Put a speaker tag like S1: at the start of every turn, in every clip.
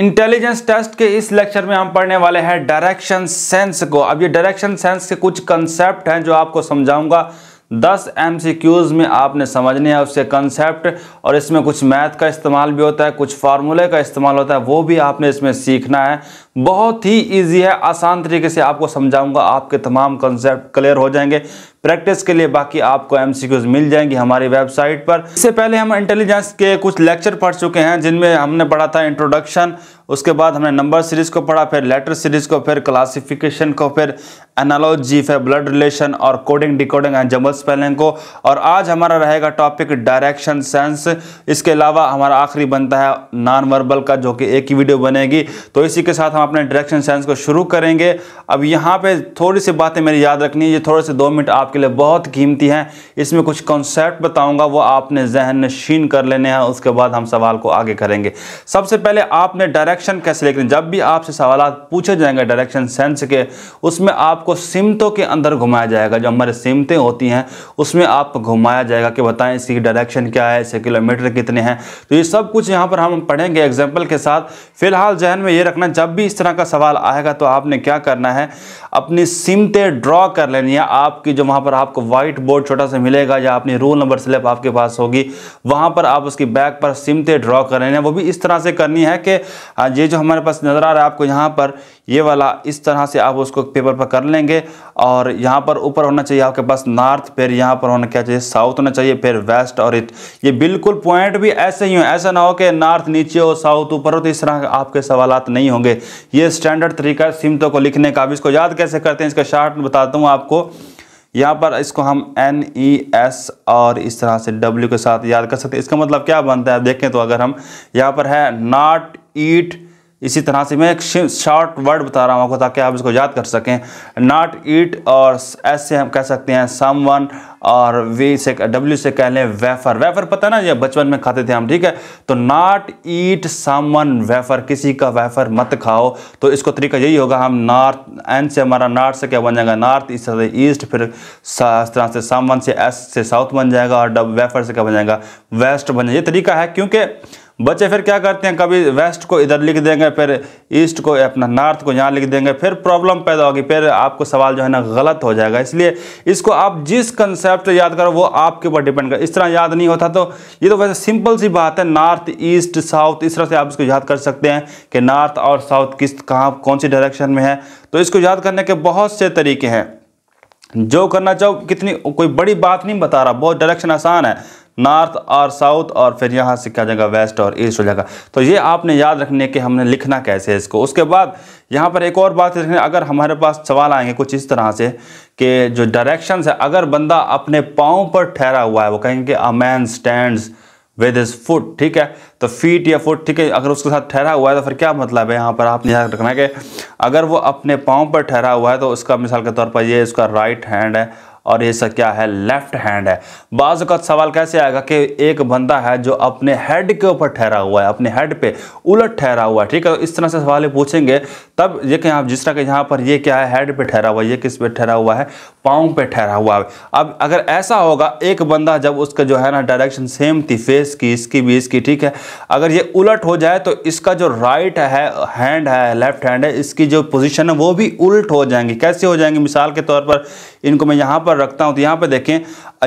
S1: Intelligence test के इस lecture में हम पढ़ने वाले हैं डायरेक्शन सेंस को अब ये डायरेक्शन सेंस के कुछ कंसेप्ट हैं जो आपको समझाऊंगा दस एम में आपने समझने हैं उससे कंसेप्ट और इसमें कुछ मैथ का इस्तेमाल भी होता है कुछ फार्मूले का इस्तेमाल होता है वो भी आपने इसमें सीखना है बहुत ही इजी है आसान तरीके से आपको समझाऊंगा आपके तमाम कंसेप्ट क्लियर हो जाएंगे प्रैक्टिस के लिए बाकी आपको एमसीक्यूज मिल जाएंगी हमारी वेबसाइट पर इससे पहले हम इंटेलिजेंस के कुछ लेक्चर पढ़ चुके हैं जिनमें हमने पढ़ा था इंट्रोडक्शन उसके बाद हमने नंबर सीरीज को पढ़ा फिर लेटर सीरीज को फिर क्लासिफिकेशन को फिर एनालॉजी फिर ब्लड रिलेशन और coding decoding and jumble spelling को और आज हमारा रहेगा टॉपिक डायरेक्शन सेंस इसके अलावा हमारा आखिरी बनता है नॉन वर्बल का जो कि एक ही वीडियो बनेगी तो इसी के साथ हम अपने डायरेक्शन सेंस को शुरू करेंगे अब यहाँ पर थोड़ी सी बातें मेरी याद रखनी है ये थोड़े से दो मिनट आप आपके लिए बहुत कीमती हैं इसमें कुछ कॉन्सेप्ट बताऊंगा वो आपने जहन नशीन कर लेने हैं उसके बाद हम सवाल को आगे करेंगे सबसे पहले आपने डायरेक्शन कैसे लेकर जब भी आपसे सवाल पूछे जाएंगे डायरेक्शन सेंस के उसमें आपको सिमतों के अंदर घुमाया जाएगा जो हमारे सिमतें होती हैं उसमें आपको घुमाया जाएगा कि बताएं इसकी डायरेक्शन क्या है इसके किलोमीटर कितने हैं तो ये सब कुछ यहाँ पर हम पढ़ेंगे एग्जाम्पल के साथ फिलहाल जहन में ये रखना जब भी इस तरह का सवाल आएगा तो आपने क्या करना है अपनी सिमतें ड्रॉ कर लेनी है आपकी जो वहाँ पर आपको व्हाइट बोर्ड छोटा सा मिलेगा या अपनी रोल नंबर स्लिप आपके पास होगी वहाँ पर आप उसकी बैक पर सिमते ड्रॉ करें वो भी इस तरह से करनी है कि ये जो हमारे पास नज़र आ रहा है आपको यहाँ पर ये वाला इस तरह से आप उसको पेपर पर कर लेंगे और यहाँ पर ऊपर होना चाहिए आपके पास नॉर्थ फिर यहाँ पर होना क्या चाहिए साउथ होना चाहिए फिर वेस्ट और इत ये बिल्कुल पॉइंट भी ऐसे ही हो ऐसा ना हो कि नॉर्थ नीचे हो साउथ ऊपर हो तो इस तरह आपके सवाल नहीं होंगे ये स्टैंडर्ड तरीका सिमतों को लिखने का अब इसको याद कैसे करते हैं इसका शार्ट बताता हूँ आपको यहाँ पर इसको हम एन ई एस और इस तरह से डब्ल्यू के साथ याद कर सकते हैं इसका मतलब क्या बनता है देखें तो अगर हम यहाँ पर है नॉट ईट इसी तरह से मैं एक शॉर्ट वर्ड बता रहा हूँ आपको ताकि आप इसको याद कर सकें नॉट ईट और एस से हम कह सकते हैं सम वन और वे से डब्ल्यू से कह लें वेफर वेफर पता ना ये बचपन में खाते थे हम ठीक है तो not eat some one wafer किसी का वेफर मत खाओ तो इसको तरीका यही होगा हम नॉर्थ एन से हमारा नॉर्थ से क्या बन जाएगा नॉर्थ इस तरह से ईस्ट फिर इस तरह से सम वन से एस से साउथ बन जाएगा और डब वेफर से क्या बन जाएगा वेस्ट बन जाएगा ये तरीका है क्योंकि बच्चे फिर क्या करते हैं कभी वेस्ट को इधर लिख देंगे फिर ईस्ट को अपना नॉर्थ को यहाँ लिख देंगे फिर प्रॉब्लम पैदा होगी फिर आपको सवाल जो है ना गलत हो जाएगा इसलिए इसको आप जिस कंसेप्ट याद करो वो आपके ऊपर डिपेंड कर इस तरह याद नहीं होता तो ये तो वैसे सिंपल सी बात है नॉर्थ ईस्ट साउथ इस तरह से आप इसको याद कर सकते हैं कि नॉर्थ और साउथ किस कहाँ कौन सी डायरेक्शन में है तो इसको याद करने के बहुत से तरीके हैं जो करना चाहो कितनी कोई बड़ी बात नहीं बता रहा बहुत डायरेक्शन आसान है नॉर्थ और साउथ और फिर यहाँ से क्या जाएगा वेस्ट और ईस्ट हो जाएगा तो ये आपने याद रखने के हमने लिखना कैसे है इसको उसके बाद यहाँ पर एक और बात रखने अगर हमारे पास सवाल आएंगे कुछ इस तरह से कि जो डायरेक्शन है अगर बंदा अपने पाँव पर ठहरा हुआ है वो कहेंगे a man stand with his foot ठीक है तो फीट या फुट ठीक है अगर उसके साथ ठहरा हुआ है तो फिर क्या मतलब है यहाँ पर आपने याद रखना है कि अगर वो अपने पाँव पर ठहरा हुआ है तो उसका मिसाल के तौर पर ये उसका राइट हैंड है और ये क्या है लेफ्ट हैंड है बाज़ सवाल कैसे आएगा कि एक बंदा है जो अपने हेड के ऊपर ठहरा हुआ है अपने हेड पे उलट ठहरा हुआ है ठीक है इस तरह से सवाल पूछेंगे तब ये कहें आप जिस तरह के यहाँ पर ये क्या है हेड पे ठहरा हुआ है ये किस पे ठहरा हुआ है पाँव पे ठहरा हुआ है अब अगर ऐसा होगा एक बंदा जब उसका जो है ना डायरेक्शन सेम थी फेस की इसकी भी इसकी ठीक है अगर ये उलट हो जाए तो इसका जो राइट है हैंड है लेफ्ट हैंड है इसकी जो पोजीशन है वो भी उल्ट हो जाएंगी कैसे हो जाएंगी मिसाल के तौर पर इनको मैं यहाँ पर रखता हूँ तो यहाँ पर देखें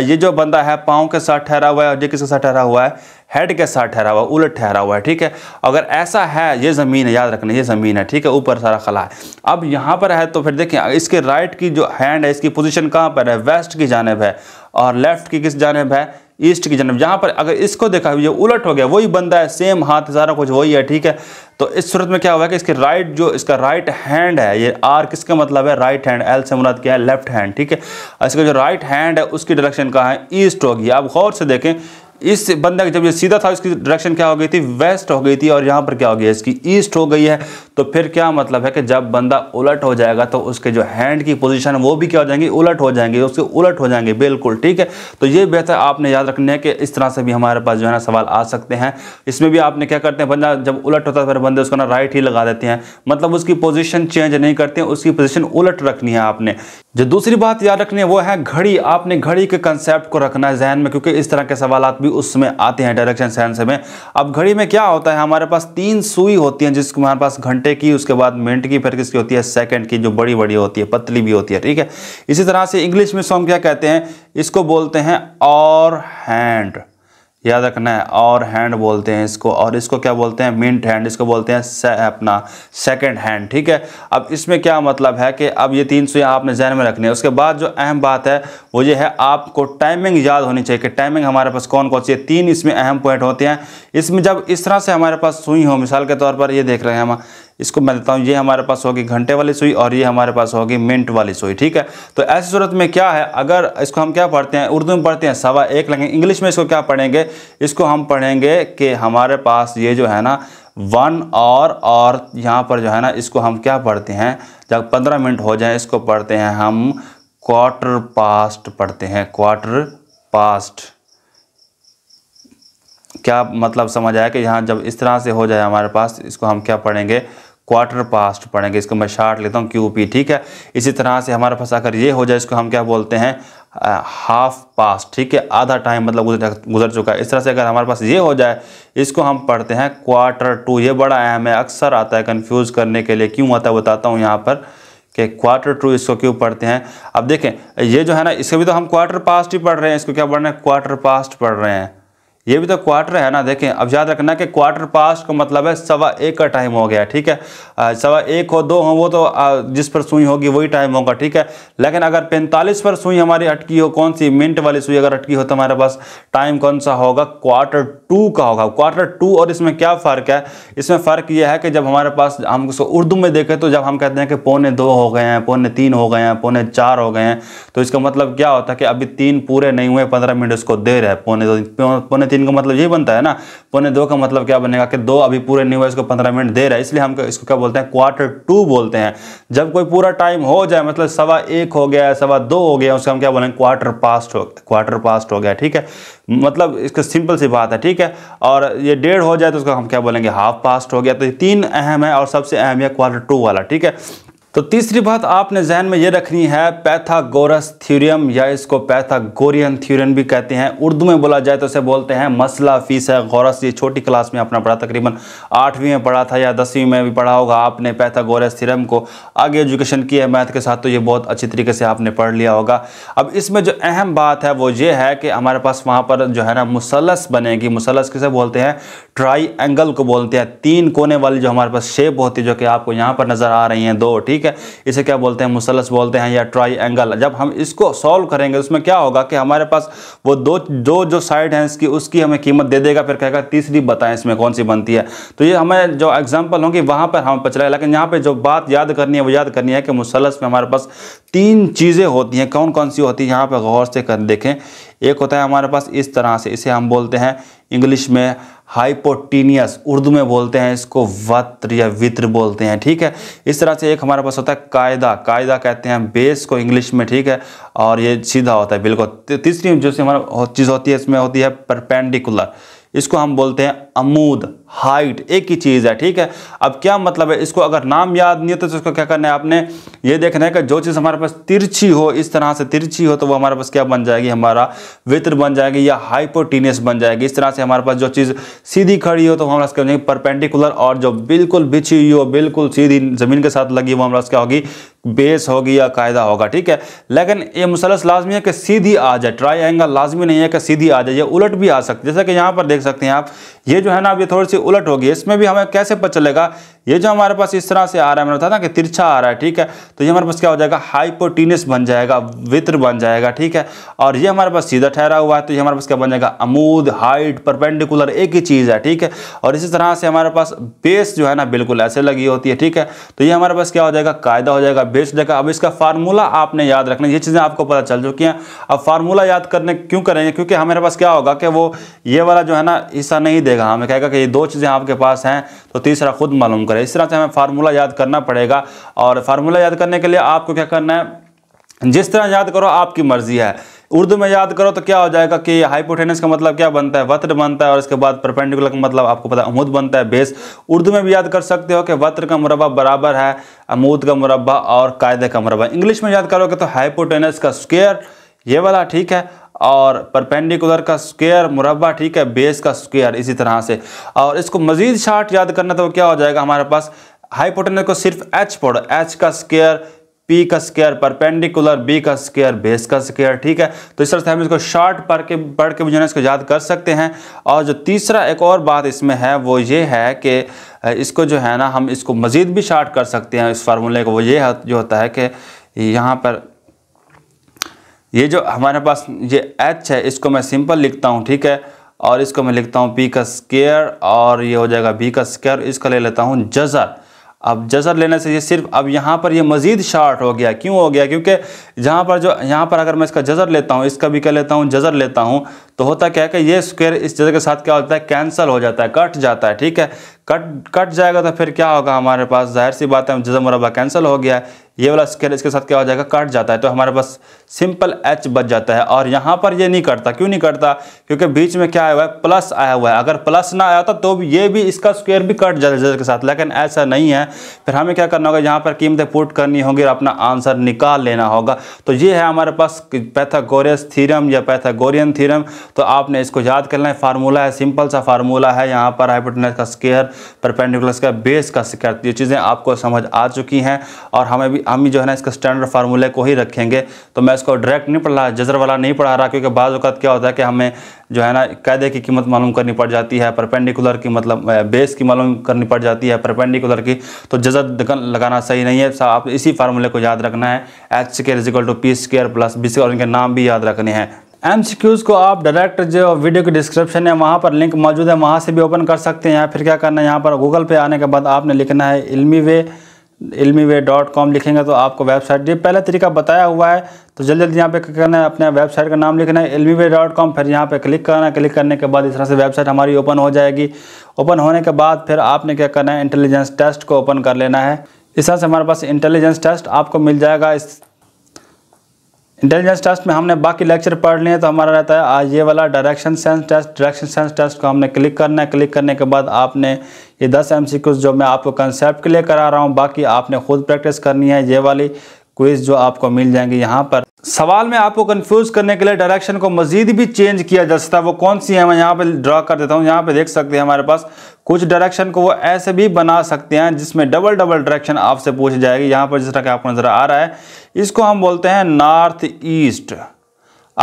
S1: ये जो बंदा है पाँव के साथ ठहरा हुआ है और ये किसके साथ ठहरा हुआ है हेड के साथ ठहरा हुआ उलट ठहरा हुआ है ठीक है अगर ऐसा है ये ज़मीन है याद रखना ये ज़मीन है ठीक है ऊपर सारा खला है अब यहाँ पर है तो फिर देखें इसके राइट की जो हैंड है इसकी पोजिशन कहाँ पर है वेस्ट की जानब है और लेफ्ट की किस जानब है ईस्ट की जन्म जहाँ पर अगर इसको देखा ये उलट हो गया वही बंदा है सेम हाथ सारा कुछ वही है ठीक है तो इस सूरत में क्या हुआ है कि इसके राइट जो इसका राइट हैंड है ये आर किसका मतलब है राइट हैंड एल से मुराद क्या है लेफ्ट हैंड ठीक है इसका जो राइट हैंड है उसकी डायरेक्शन कहाँ है ईस्ट होगी आप गौर से देखें इस बंदा जब ये सीधा था इसकी डायरेक्शन क्या हो गई थी वेस्ट हो गई थी और यहाँ पर क्या हो गया इसकी ईस्ट हो गई है तो फिर क्या मतलब है कि जब बंदा उलट हो जाएगा तो उसके जो हैंड की पोजीशन वो भी क्या हो जाएंगी उलट हो जाएंगे उसके उलट हो जाएंगे बिल्कुल ठीक है तो ये बेहतर आपने याद रखना है कि इस तरह से भी हमारे पास जो है ना सवाल आ सकते हैं इसमें भी आपने क्या करते हैं बंदा जब उलट होता है फिर बंदे उसको ना राइट ही लगा देते हैं मतलब उसकी पोजिशन चेंज नहीं करते हैं उसकी पोजिशन उलट रखनी है आपने जो दूसरी बात याद रखनी है वो है घड़ी आपने घड़ी के कंसेप्ट को रखना है जहन में क्योंकि इस तरह के सवाल भी भी उसमें आते हैं डायरेक्शन सेंस में अब घड़ी में क्या होता है हमारे पास तीन सुई होती हैं जिसको हमारे पास घंटे की उसके बाद मिनट की फिर किसकी होती है सेकंड की जो बड़ी बड़ी होती है पतली भी होती है ठीक है इसी तरह से इंग्लिश में सो हम क्या कहते हैं इसको बोलते हैं और हैंड याद रखना है और हैंड बोलते हैं इसको और इसको क्या बोलते हैं मिंट हैंड इसको बोलते हैं से, अपना सेकंड हैंड ठीक है अब इसमें क्या मतलब है कि अब ये तीन सौ आपने जहन में रखनी है उसके बाद जो अहम बात है वो ये है आपको टाइमिंग याद होनी चाहिए कि टाइमिंग हमारे पास कौन कौन सी है तीन इसमें अहम पॉइंट होते हैं इसमें जब इस तरह से हमारे पास सुई हो मिसाल के तौर पर ये देख रहे हैं हम इसको मैं देता हूँ ये हमारे पास होगी घंटे वाली सुई और ये हमारे पास होगी मिनट वाली सुई ठीक है तो ऐसी सूरत में क्या है अगर इसको हम क्या पढ़ते हैं उर्दू में पढ़ते हैं सवा एक लगेंगे इंग्लिश में इसको क्या पढ़ेंगे इसको हम पढ़ेंगे कि हमारे पास ये जो है ना वन और और यहाँ पर जो है ना इसको हम क्या पढ़ते हैं जब पंद्रह मिनट हो जाए इसको पढ़ते हैं हम क्वार्टर पास्ट पढ़ते हैं क्वार्टर पास्ट क्या मतलब समझ आया कि यहाँ जब इस तरह से हो जाए हमारे पास इसको हम क्या पढ़ेंगे क्वार्टर पास्ट पढ़ेंगे इसको मैं शार्ट लेता हूँ क्यू पी ठीक है इसी तरह से हमारे पास अगर ये हो जाए इसको हम क्या बोलते हैं हाफ पास्ट ठीक है आधा टाइम मतलब गुजर गुजर चुका है इस तरह से अगर हमारे पास ये हो जाए इसको हम पढ़ते हैं क्वार्टर टू ये बड़ा अहम है अक्सर आता है कन्फ्यूज़ करने के लिए क्यों आता है बताता हूँ यहाँ पर कि क्वार्टर टू इसको क्यों पढ़ते हैं अब देखें ये जो है ना इसको भी तो हम क्वार्टर पास्ट ही पढ़ रहे हैं इसको क्या पढ़ रहे हैं क्वार्टर पास्ट पढ़ रहे हैं ये भी तो क्वार्टर है ना देखें अब याद रखना कि क्वार्टर पास्ट का मतलब है सवा एक का टाइम हो गया ठीक है सवा एक हो दो हो वो तो जिस पर सुई होगी वही टाइम होगा ठीक है लेकिन अगर पैंतालीस पर सुई हमारी अटकी हो कौन सी मिनट वाली सुई अगर अटकी हो तो हमारे पास टाइम कौन सा होगा क्वार्टर टू का होगा क्वार्टर टू और इसमें क्या फ़र्क है इसमें फ़र्क यह है कि जब हमारे पास हम उसको उर्दू में देखें तो जब हम कहते हैं कि पौने दो हो गए हैं पौने तीन हो गए हैं पौने चार हो गए हैं तो इसका मतलब क्या होता है कि अभी तीन पूरे नहीं हुए पंद्रह मिनट उसको रहे हैं पौने दो पौने तीन तीन का मतलब यही बनता है ना पौने दो का मतलब क्या बनेगा कि दो अभी पूरे नहीं हुआ इसको पंद्रह मिनट दे रहा है इसलिए हम इसको क्या बोलते हैं क्वार्टर टू बोलते हैं जब कोई पूरा टाइम हो जाए मतलब सवा एक हो गया सवा दो हो गया उसका हम क्या बोलेंगे क्वार्टर पास्ट हो क्वार्टर पास्ट हो गया ठीक है मतलब इसका सिंपल सी बात है ठीक है और ये डेढ़ हो जाए तो उसका हम क्या बोलेंगे हाफ पास्ट हो गया तो ये तीन अहम है और सबसे अहम है क्वार्टर टू वाला ठीक है तो तीसरी बात आपने जहन में ये रखनी है पैथागोरस थ्योरियम या इसको पैथागोरियन थ्योरियम भी कहते हैं उर्दू में बोला जाए तो उसे बोलते हैं मसला फीस है गौरस ये छोटी क्लास में आपने पढ़ा तकरीबन आठवीं में पढ़ा था या दसवीं में भी पढ़ा होगा आपने पैथागोरस थ्योरियम को आगे एजुकेशन की है मैथ के साथ तो ये बहुत अच्छी तरीके से आपने पढ़ लिया होगा अब इसमें जो अहम बात है वो ये है कि हमारे पास वहाँ पर जो है ना मुसलस बनेगी मुसलस किसे बोलते हैं ट्राई एंगल को बोलते हैं तीन कोने वाली जो हमारे पास शेप होती है जो कि आपको यहाँ पर नज़र आ रही हैं दो ठीक है है इसे क्या बोलते हैं मुसलस बोलते हैं या ट्राई एंगल जब हम इसको सॉल्व करेंगे उसमें क्या होगा कि हमारे पास वो दो जो जो साइड हैं इसकी उसकी हमें कीमत दे देगा फिर कहेगा तीसरी बताएं इसमें कौन सी बनती है तो ये हमें जो एग्जाम्पल होंगी वहाँ पर हम पचलाएगा लेकिन यहाँ पर जो बात याद करनी है वो याद करनी है कि मुसलस में हमारे पास तीन चीज़ें होती हैं कौन कौन सी होती है यहाँ पर गौर से कर देखें एक होता है हमारे पास इस तरह से इसे हम बोलते हैं इंग्लिश में हाइपोटीनियस उर्दू में बोलते हैं इसको वत्र या वित्र बोलते हैं ठीक है इस तरह से एक हमारे पास होता है कायदा कायदा कहते हैं बेस को इंग्लिश में ठीक है और ये सीधा होता है बिल्कुल तीसरी जो हमारा चीज़ होती है इसमें होती है परपेंडिकुलर इसको हम बोलते हैं अमूद हाइट एक ही चीज़ है ठीक है अब क्या मतलब है इसको अगर नाम याद नहीं होता तो उसको क्या करना है आपने ये देखना है कि जो चीज़ हमारे पास तिरछी हो इस तरह से तिरछी हो तो वो हमारे पास क्या बन जाएगी हमारा वित्र बन जाएगी या हाइपोटीनियस बन जाएगी इस तरह से हमारे पास जो चीज़ सीधी खड़ी हो तो हमारे पास क्या हो जाएगी परपेंडिकुलर और जो बिल्कुल बिछी हुई हो बिल्कुल सीधी ज़मीन के साथ लगी वो हमारे पास क्या होगी बेस होगी या कायदा होगा ठीक है लेकिन ये मुसलस लाजमी है कि सीधी आ जाए ट्राई एंगल लाजमी नहीं है कि सीधी आ जाए ये उलट भी आ सकती है जैसे कि यहाँ पर देख सकते हैं आप ये जो है ना अब ये थोड़ी सी उलट होगी इसमें भी हमें कैसे पता चलेगा ये जो हमारे पास इस तरह से आ रहा है मैंने बताया ना कि तिरछा आ रहा है ठीक है तो ये हमारे पास क्या हो जाएगा हाइपोटीनस बन जाएगा वित्र बन जाएगा ठीक है और ये हमारे पास सीधा ठहरा हुआ है तो ये हमारे पास क्या बन जाएगा अमूद हाइट परपेंडिकुलर एक ही चीज़ है ठीक है और इसी तरह से हमारे पास बेस जो है ना बिल्कुल ऐसे लगी होती है ठीक है तो ये हमारे पास क्या हो जाएगा कायदा हो जाएगा बेस देखा जाएगा अब इसका फार्मूला आपने याद रखना ये चीज़ें आपको पता चल चुकी हैं अब फार्मूला याद करने क्यों करेंगे क्योंकि हमारे पास क्या होगा कि वो ये वाला जो है ना हिस्सा नहीं देगा हमें कहेगा कि ये दो चीज़ें आपके पास हैं तो तीसरा खुद मालूम करें है इस तरह से हमें फार्मूला याद करना पड़ेगा और फार्मूला याद करने के लिए आपको क्या करना है जिस तरह याद करो आपकी मर्जी है उर्दू में याद करो तो क्या हो जाएगा कि हाइपोटेनस का मतलब क्या बनता है वत्र बनता है और इसके बाद परपेंडिकुलर का मतलब आपको पता है अमूद बनता है बेस उर्दू में भी याद कर सकते हो कि वत्र का मुरबा बराबर है अमूद का मुरबा और कायदे का मुरबा इंग्लिश में याद करोगे तो हाइपोटेनस का स्क्वेयर ये वाला ठीक है और परपेंडिकुलर का स्क्वायर मुरबा ठीक है बेस का स्क्वायर इसी तरह से और इसको मजीद शार्ट याद करना तो क्या हो जाएगा हमारे पास हाईपोटेनस को सिर्फ एच पढ़ो एच का स्क्वायर पी का स्केयर परपेंडिकुलर बी का स्केयर बेस का स्केयर ठीक है तो इस तरह से हम इसको शॉर्ट पढ़ के पढ़ के भी जो है इसको याद कर सकते हैं और जो तीसरा एक और बात इसमें है वो ये है कि इसको जो है ना हम इसको मज़ीद भी शार्ट कर सकते हैं इस फार्मूले को वो ये जो होता है कि यहाँ पर ये जो हमारे पास ये एच है इसको मैं सिंपल लिखता हूँ ठीक है और इसको मैं लिखता हूँ पी का स्केयर और ये हो जाएगा बी का स्केयर इसका ले लेता हूँ जजर अब जजर लेने से ये सिर्फ अब यहाँ पर ये मज़ीद शार्ट हो गया क्यों हो गया क्योंकि जहाँ पर जो यहाँ पर अगर मैं इसका जजर लेता हूँ इसका भी कह लेता हूँ जजर लेता हूँ तो होता क्या है कि ये स्क्वायर इस जजर के साथ क्या होता है कैंसिल हो जाता है कट जाता है ठीक है कट कट जाएगा तो फिर क्या होगा हमारे पास जाहिर सी बात है जजर मुरबा कैंसिल हो गया ये वाला स्केल इसके साथ क्या हो जाएगा कट जाता है तो हमारे पास सिंपल एच बच जाता है और यहाँ पर ये नहीं कटता क्यों नहीं कटता क्योंकि बीच में क्या आया हुआ है प्लस आया हुआ है अगर प्लस ना आया होता तो ये भी इसका स्क्वेयर भी कट जाता है इसके साथ लेकिन ऐसा नहीं है फिर हमें क्या करना होगा यहाँ पर कीमतें पुट करनी होगी और अपना आंसर निकाल लेना होगा तो ये है हमारे पास पैथागोरियस थीरम या पैथागोरियन थीरम तो आपने इसको याद करना है फार्मूला है सिंपल सा फार्मूला है यहाँ पर हाइपोटेनस का स्केयर परपेंडिकुलर का बेस का स्केयर ये चीज़ें आपको समझ आ चुकी हैं और हमें भी हम जो है ना इसका स्टैंडर्ड फार्मूले को ही रखेंगे तो मैं इसको डायरेक्ट नहीं पढ़ रहा जजर वाला नहीं पढ़ा रहा क्योंकि बाज़ अवत क्या होता है कि हमें जो है ना कैदे की कीमत मालूम करनी पड़ जाती है परपेंडिकुलर की मतलब बेस की मालूम करनी पड़ जाती है परपेंडिकुलर की तो जजर लगाना सही नहीं है आप इसी फार्मूले को याद रखना है H square equal to P square plus B square उनके इनके नाम भी याद रखने हैं एम को आप डायरेक्ट जो वीडियो के डिस्क्रिप्शन है वहाँ पर लिंक मौजूद है वहाँ से भी ओपन कर सकते हैं या फिर क्या करना है यहाँ पर गूगल पे आने के बाद आपने लिखना है इलमी वे इलमी वे डॉट कॉम लिखेंगे तो आपको वेबसाइट ये पहला तरीका बताया हुआ है तो जल्दी जल्दी यहाँ पे क्या करना है अपने वेबसाइट का नाम लिखना है इलमी वे डॉट कॉम फिर यहाँ पे क्लिक करना है क्लिक करने के बाद इस तरह से वेबसाइट हमारी ओपन हो जाएगी ओपन होने के बाद फिर आपने क्या करना है इंटेलिजेंस टेस्ट को ओपन कर लेना है इस तरह से हमारे पास इंटेलिजेंस टेस्ट आपको मिल जाएगा इस इंटेलिजेंस टेस्ट में हमने बाकी लेक्चर पढ़ लिए तो हमारा रहता है आज ये वाला direction sense test direction sense test को हमने क्लिक करना है क्लिक करने के बाद आपने ये दस एम जो मैं आपको कंसेप्ट के लिए करा रहा हूँ बाकी आपने खुद प्रैक्टिस करनी है ये वाली क्विज जो आपको मिल जाएंगे यहाँ पर सवाल में आपको कंफ्यूज करने के लिए डायरेक्शन को मजीद भी चेंज किया जा सकता है वो कौन सी है मैं यहाँ पे ड्रा कर देता हूँ यहाँ पे देख सकते हैं हमारे पास कुछ डायरेक्शन को वो ऐसे भी बना सकते हैं जिसमें डबल डबल डायरेक्शन आपसे पूछी जाएगी यहाँ पर जिस तरह के आपको नज़र आ रहा है इसको हम बोलते हैं नॉर्थ ईस्ट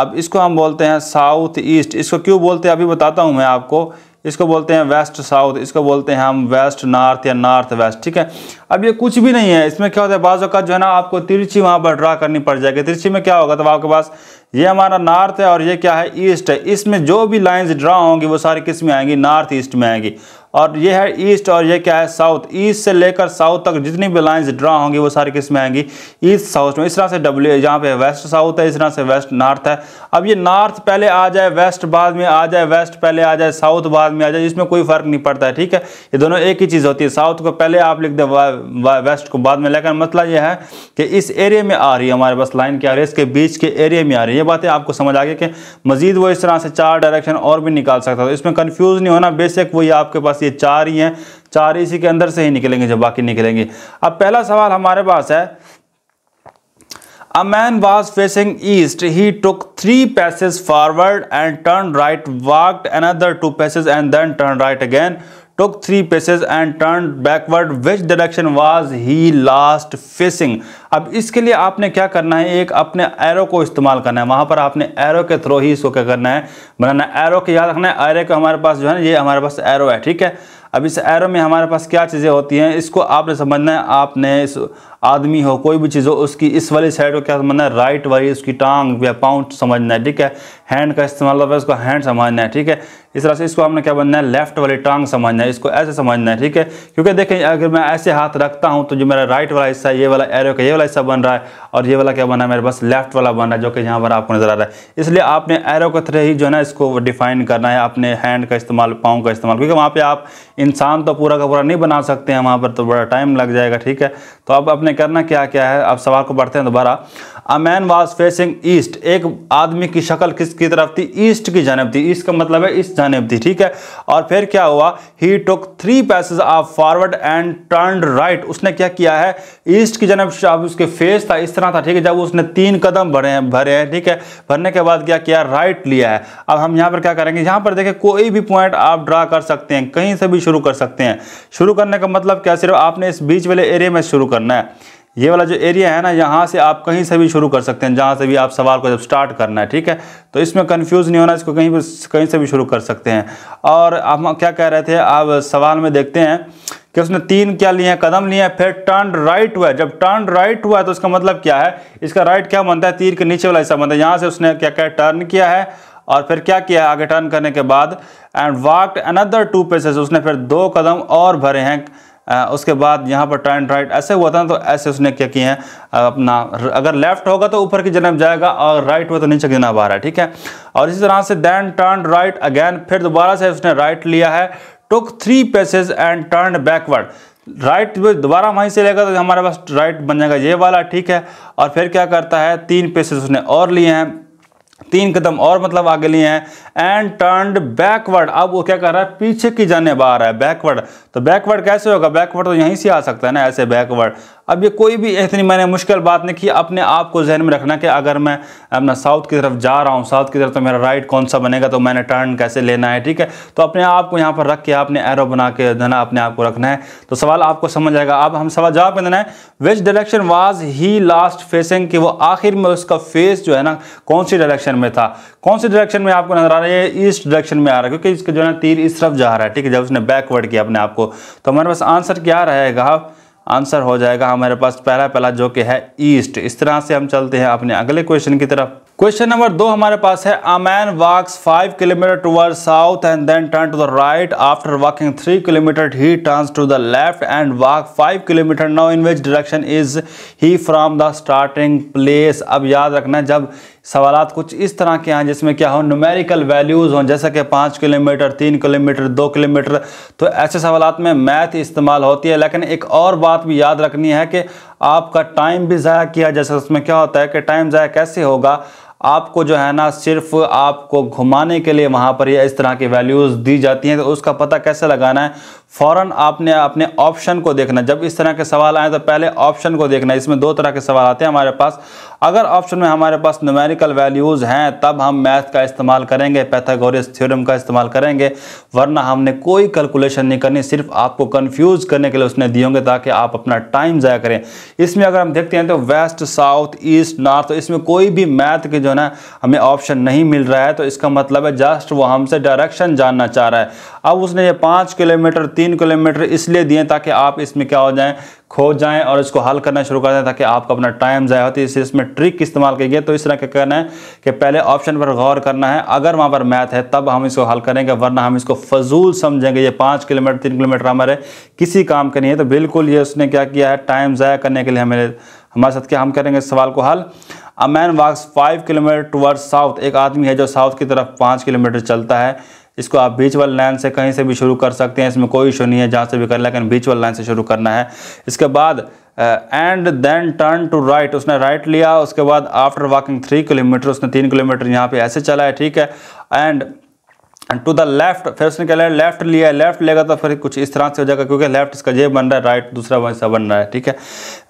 S1: अब इसको हम बोलते हैं साउथ ईस्ट इसको क्यों बोलते हैं अभी बताता हूँ मैं आपको इसको बोलते हैं वेस्ट साउथ इसको बोलते हैं हम वेस्ट नॉर्थ या नॉर्थ वेस्ट ठीक है अब ये कुछ भी नहीं है इसमें क्या होता है बाज़ का जो है ना आपको तिरछी वहाँ पर ड्रा करनी पड़ जाएगी तिरछी में क्या होगा तब तो आपके पास ये हमारा नॉर्थ है और ये क्या है ईस्ट है इसमें जो भी लाइंस ड्रा होंगी वो सारी किस में आएंगी नॉर्थ ईस्ट में आएंगी और ये है ईस्ट और ये क्या है साउथ ईस्ट से लेकर साउथ तक जितनी भी लाइंस ड्रा होंगी वो सारी किस में आएंगी ईस्ट साउथ में इस तरह से डब्ल्यू यहाँ पे वेस्ट साउथ है इस तरह से वेस्ट नॉर्थ है अब ये नॉर्थ पहले आ जाए वेस्ट बाद में आ जाए वेस्ट पहले आ जाए साउथ बाद में आ जाए इसमें कोई फर्क नहीं पड़ता है ठीक है ये दोनों एक ही चीज़ होती है साउथ को पहले आप लिख दे वेस्ट को बाद में लेकर मसला यह है कि इस एरिया में आ रही है हमारे बस लाइन क्या आ रही है इसके बीच के एरिया में आ रही है ये बातें आपको समझ आ गई कि मजीद वो इस तरह से चार डायरेक्शन और भी निकाल सकता था इसमें कन्फ्यूज़ नहीं होना बेसिक वही आपके पास ये चार ही हैं चार इसी के अंदर से ही निकलेंगे जब बाकी निकलेंगे अब पहला सवाल हमारे पास है A man was facing east. He took three passes forward and turned right, walked another two passes, and then turned right again. took three paces and turned backward which direction was he last facing अब इसके लिए आपने क्या करना है एक अपने arrow को इस्तेमाल करना है वहां पर आपने एरो के थ्रो ही इसको क्या करना है बनाना है एरो के याद रखना है एरे को हमारे पास जो है ना ये हमारे पास एरो है ठीक है अब इस एरो में हमारे पास क्या चीज़ें होती हैं इसको आपने समझना है आपने इस आदमी हो कोई भी चीज़ हो उसकी इस वाली साइड को क्या समझना है राइट वाली उसकी टांग या पाउंड समझना है ठीक है हैंड का इस्तेमाल होता है उसको हैंड समझना है ठीक है इस तरह से इसको हमने क्या बनना है लेफ्ट वाली टांग समझना है इसको ऐसे समझना है ठीक है क्योंकि देखें अगर मैं ऐसे हाथ रखता हूँ तो जो मेरा राइट वाला हिस्सा है ये वाला एरो का ये वाला हिस्सा बन रहा है और ये वाला क्या बना है मेरे पास लेफ्ट वाला बन रहा है जो कि यहाँ पर आपको नजर आ रहा है इसलिए आपने एरो के थ्रे ही जो है ना इसको डिफाइन करना है अपने हैंड का इस्तेमाल पाँव का इस्तेमाल क्योंकि वहाँ पर आप इंसान तो पूरा का पूरा नहीं बना सकते हैं वहाँ पर तो बड़ा टाइम लग जाएगा ठीक है तो आप अपने करना क्या क्या है अब सवाल को बढ़ते हैं दोबारा a man was facing east एक आदमी की शक्ल किसकी तरफ थी ईस्ट की जानब थी ईस्ट का मतलब है इस जानब थी ठीक है और फिर क्या हुआ he took three paces of forward and turn right उसने क्या किया है ईस्ट की जानब उसके फेस था इस तरह था ठीक है जब उसने तीन कदम भरे हैं भरे हैं ठीक है भरने के बाद क्या किया राइट लिया है अब हम यहाँ पर क्या करेंगे यहाँ पर देखें कोई भी पॉइंट आप ड्रा कर सकते हैं कहीं से भी शुरू कर सकते हैं शुरू करने का मतलब क्या सिर्फ आपने इस बीच वाले एरिया में शुरू करना है ये वाला जो एरिया है ना यहाँ से आप कहीं से भी शुरू कर सकते हैं जहाँ से भी आप सवाल को जब स्टार्ट करना है ठीक है तो इसमें कंफ्यूज नहीं होना इसको कहीं भी कहीं से भी शुरू कर सकते हैं और आप क्या कह रहे थे आप सवाल में देखते हैं कि उसने तीन क्या लिए हैं कदम लिए हैं फिर टर्न राइट हुआ है जब टर्न राइट हुआ है तो उसका मतलब क्या है इसका राइट क्या बनता है तीर के नीचे वाला हिस्सा बनता है यहाँ से उसने क्या क्या टर्न किया है और फिर क्या किया आगे टर्न करने के बाद and walked another two paces उसने फिर दो कदम और भरे हैं उसके बाद यहाँ पर टर्न राइट ऐसे हुआ था ना तो ऐसे उसने क्या किए हैं अपना अगर लेफ्ट होगा तो ऊपर की जनब जाएगा और राइट हुआ तो नीचे की जनाब आ रहा है ठीक है और इसी तरह से देन टर्न राइट अगेन फिर दोबारा से उसने राइट लिया है took three paces and turn backward right दोबारा वहीं से लेगा तो हमारे पास राइट बन जाएगा ये वाला ठीक है और फिर क्या करता है तीन पेसेस उसने और लिए हैं तीन कदम और मतलब आगे लिए हैं एंड टर्नड बैकवर्ड अब वो क्या कर रहा है पीछे की जाने बाहर है बैकवर्ड तो बैकवर्ड कैसे होगा बैकवर्ड तो यहीं से आ सकता है ना ऐसे बैकवर्ड अब ये कोई भी इतनी मैंने मुश्किल बात नहीं की अपने आप को जहन में रखना कि अगर मैं अपना साउथ की तरफ जा रहा हूँ साउथ की तरफ तो मेरा राइट कौन सा बनेगा तो मैंने टर्न कैसे लेना है ठीक है तो अपने आप को यहाँ पर रख के आपने एरो बना के देना अपने आप को रखना है तो सवाल आपको समझ आएगा अब हम सवाल जवाब देना है which direction was he last facing कि वो आखिर में उसका फेस जो है ना कौन सी डायरेक्शन में था कौन सी डायरेक्शन में आपको नजर आ रहा है ईस्ट डायरेक्शन में आ रहा है क्योंकि इसका जो है ना तीर इस तरफ जा रहा है ठीक है जब उसने बैकवर्ड किया अपने आप को तो हमारे पास आंसर क्या रहेगा आंसर हो जाएगा हमारे पास पहला पहला जो कि है ईस्ट इस तरह से हम चलते हैं अपने अगले क्वेश्चन की तरफ क्वेश्चन नंबर दो हमारे पास है a man walks five kilometre toward south and then turn to the right after walking three kilometre he turns to the left and walk five kilometre now in which direction is he from the starting place अब याद रखना जब सवाल कुछ इस तरह के हैं जिसमें क्या हो नुमेरिकल वैल्यूज़ हों जैसे कि पाँच किलोमीटर तीन किलोमीटर दो किलोमीटर तो ऐसे सवाल में मैथ इस्तेमाल होती है लेकिन एक और बात भी याद रखनी है कि आपका टाइम भी ज़ाया किया जैसे उसमें क्या होता है कि टाइम ज़ाया कैसे होगा आपको जो है ना सिर्फ आपको घुमाने के लिए वहाँ पर ये इस तरह की वैल्यूज़ दी जाती हैं तो उसका पता कैसे लगाना है फ़ौरन आपने अपने ऑप्शन को देखना जब इस तरह के सवाल आए तो पहले ऑप्शन को देखना इसमें दो तरह के सवाल आते हैं हमारे पास अगर ऑप्शन में हमारे पास न्यूमेरिकल वैल्यूज़ हैं तब हम मैथ का इस्तेमाल करेंगे पैथागोरस थ्योरम का इस्तेमाल करेंगे वरना हमने कोई कैलकुलेशन नहीं करनी सिर्फ आपको कन्फ्यूज़ करने के लिए उसने दिए होंगे ताकि आप अपना टाइम ज़ाया करें इसमें अगर हम देखते हैं तो वेस्ट साउथ ईस्ट नॉर्थ तो इसमें कोई भी मैथ के जो है ना हमें ऑप्शन नहीं मिल रहा है तो इसका मतलब है जस्ट वो हमसे डायरेक्शन जानना चाह रहा है अब उसने ये पाँच किलोमीटर तीन किलोमीटर इसलिए दिए ताकि आप इसमें क्या हो जाए खो जाएं और इसको हल करना शुरू कर दें ताकि आपका अपना टाइम ज़ाया होती तो है इसमें ट्रिक इस्तेमाल की तो इस तरह का कहना है कि पहले ऑप्शन पर गौर करना है अगर वहाँ पर मैथ है तब हम इसको हल करेंगे वरना हम इसको फजूल समझेंगे ये पाँच किलोमीटर तीन किलोमीटर हमारे किसी काम के नहीं है तो बिल्कुल ये उसने क्या किया है टाइम ज़ाया करने के लिए हमें हमारे साथ क्या हम करेंगे इस सवाल को हल a man walks five kilometre toward south एक आदमी है जो साउथ की तरफ पाँच किलोमीटर चलता है इसको आप बीच वाले लाइन से कहीं से भी शुरू कर सकते हैं इसमें कोई इशू नहीं है जहाँ से भी कर लेकिन बीच वाली लाइन से शुरू करना है इसके बाद and then turn to right उसने राइट right लिया उसके बाद आफ्टर वॉकिंग थ्री किलोमीटर उसने तीन किलोमीटर यहाँ पे ऐसे चला है ठीक है एंड टू द लेफ्ट फिर उसने क्या लेफ्ट लिया लेफ्ट लेगा तो फिर कुछ इस तरह से हो जाएगा क्योंकि लेफ्ट इसका जेब बन रहा है राइट दूसरा वैसा बन रहा है ठीक है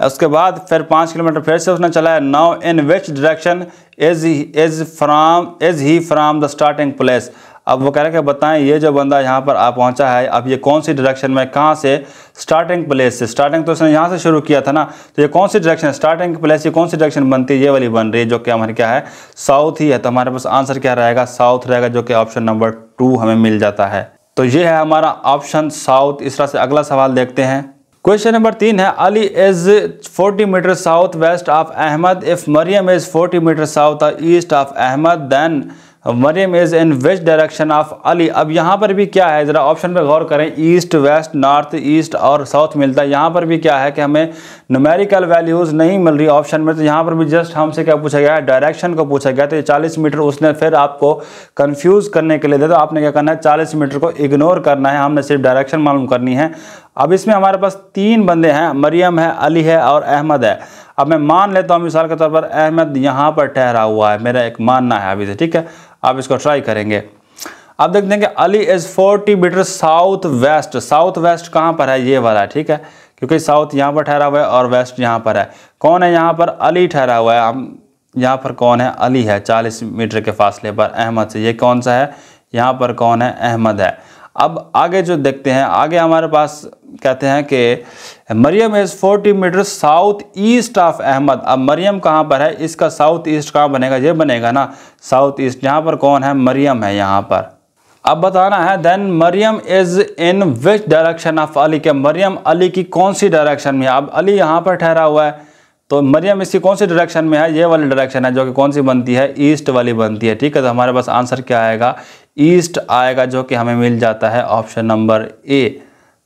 S1: उसके बाद फिर पाँच किलोमीटर फिर से उसने चलाया now in which direction is is from is he from the starting place अब वो कह रहे हैं बताएं ये जो बंदा यहाँ पर आ पहुँचा है अब ये कौन सी डायरेक्शन में कहाँ से स्टार्टिंग प्लेस से स्टार्टिंग तो उसने यहाँ से शुरू किया था ना तो ये कौन सी डायरेक्शन स्टार्टिंग प्लेस ये कौन सी डायरेक्शन बनती है ये वाली बन रही है जो कि हमारे क्या है साउथ ही है तो हमारे पास आंसर क्या रहेगा साउथ रहेगा जो कि ऑप्शन नंबर टू हमें मिल जाता है तो ये है हमारा ऑप्शन साउथ इस तरह से अगला सवाल देखते हैं क्वेश्चन नंबर तीन है Ali is 40 metre south west of Ahmad if Mariam is 40 metre south east of Ahmad then Mariam is in which direction of Ali अब यहाँ पर भी क्या है ज़रा ऑप्शन पर गौर करें ईस्ट वेस्ट नॉर्थ ईस्ट और साउथ मिलता है यहाँ पर भी क्या है कि हमें नुमेरिकल वैल्यूज़ नहीं मिल रही ऑप्शन में तो यहाँ पर भी जस्ट हमसे क्या पूछा गया है डायरेक्शन को पूछा गया तो ये चालीस मीटर उसने फिर आपको कन्फ्यूज़ करने के लिए दे तो आपने क्या करना है चालीस मीटर को इग्नोर करना है हमने सिर्फ डायरेक्शन मालूम करनी है अब इसमें हमारे पास तीन बंदे हैं मरियम है अली है और अहमद है अब मैं मान लेता हूँ मिसाल के तौर पर अहमद यहाँ पर ठहरा हुआ है मेरा एक मानना है अभी से ठीक है आप इसको ट्राई करेंगे अब देख देंगे Ali is 40 metre south west south west कहाँ पर है ये वाला ठीक है क्योंकि साउथ यहाँ पर ठहरा हुआ है और वेस्ट यहाँ पर है कौन है यहाँ पर अली ठहरा हुआ है हम यहाँ पर कौन है अली है 40 मीटर के फासले पर अहमद से ये कौन सा है यहाँ पर कौन है अहमद है अब आगे जो देखते हैं आगे हमारे पास कहते हैं कि Mariam is forty metre south east of Ahmad अब मरियम कहाँ पर है इसका साउथ ईस्ट कहाँ बनेगा ये बनेगा ना साउथ ईस्ट यहाँ पर कौन है मरियम है यहाँ पर अब बताना है then Mariam is in which direction of Ali के मरियम अली की कौन सी डायरेक्शन में अब अली यहाँ पर ठहरा हुआ है तो मरियम इसकी कौन सी डायरेक्शन में है ये वाली डायरेक्शन है जो कि कौन सी बनती है ईस्ट वाली बनती है ठीक है तो हमारे पास आंसर क्या आएगा ईस्ट आएगा जो कि हमें मिल जाता है ऑप्शन नंबर ए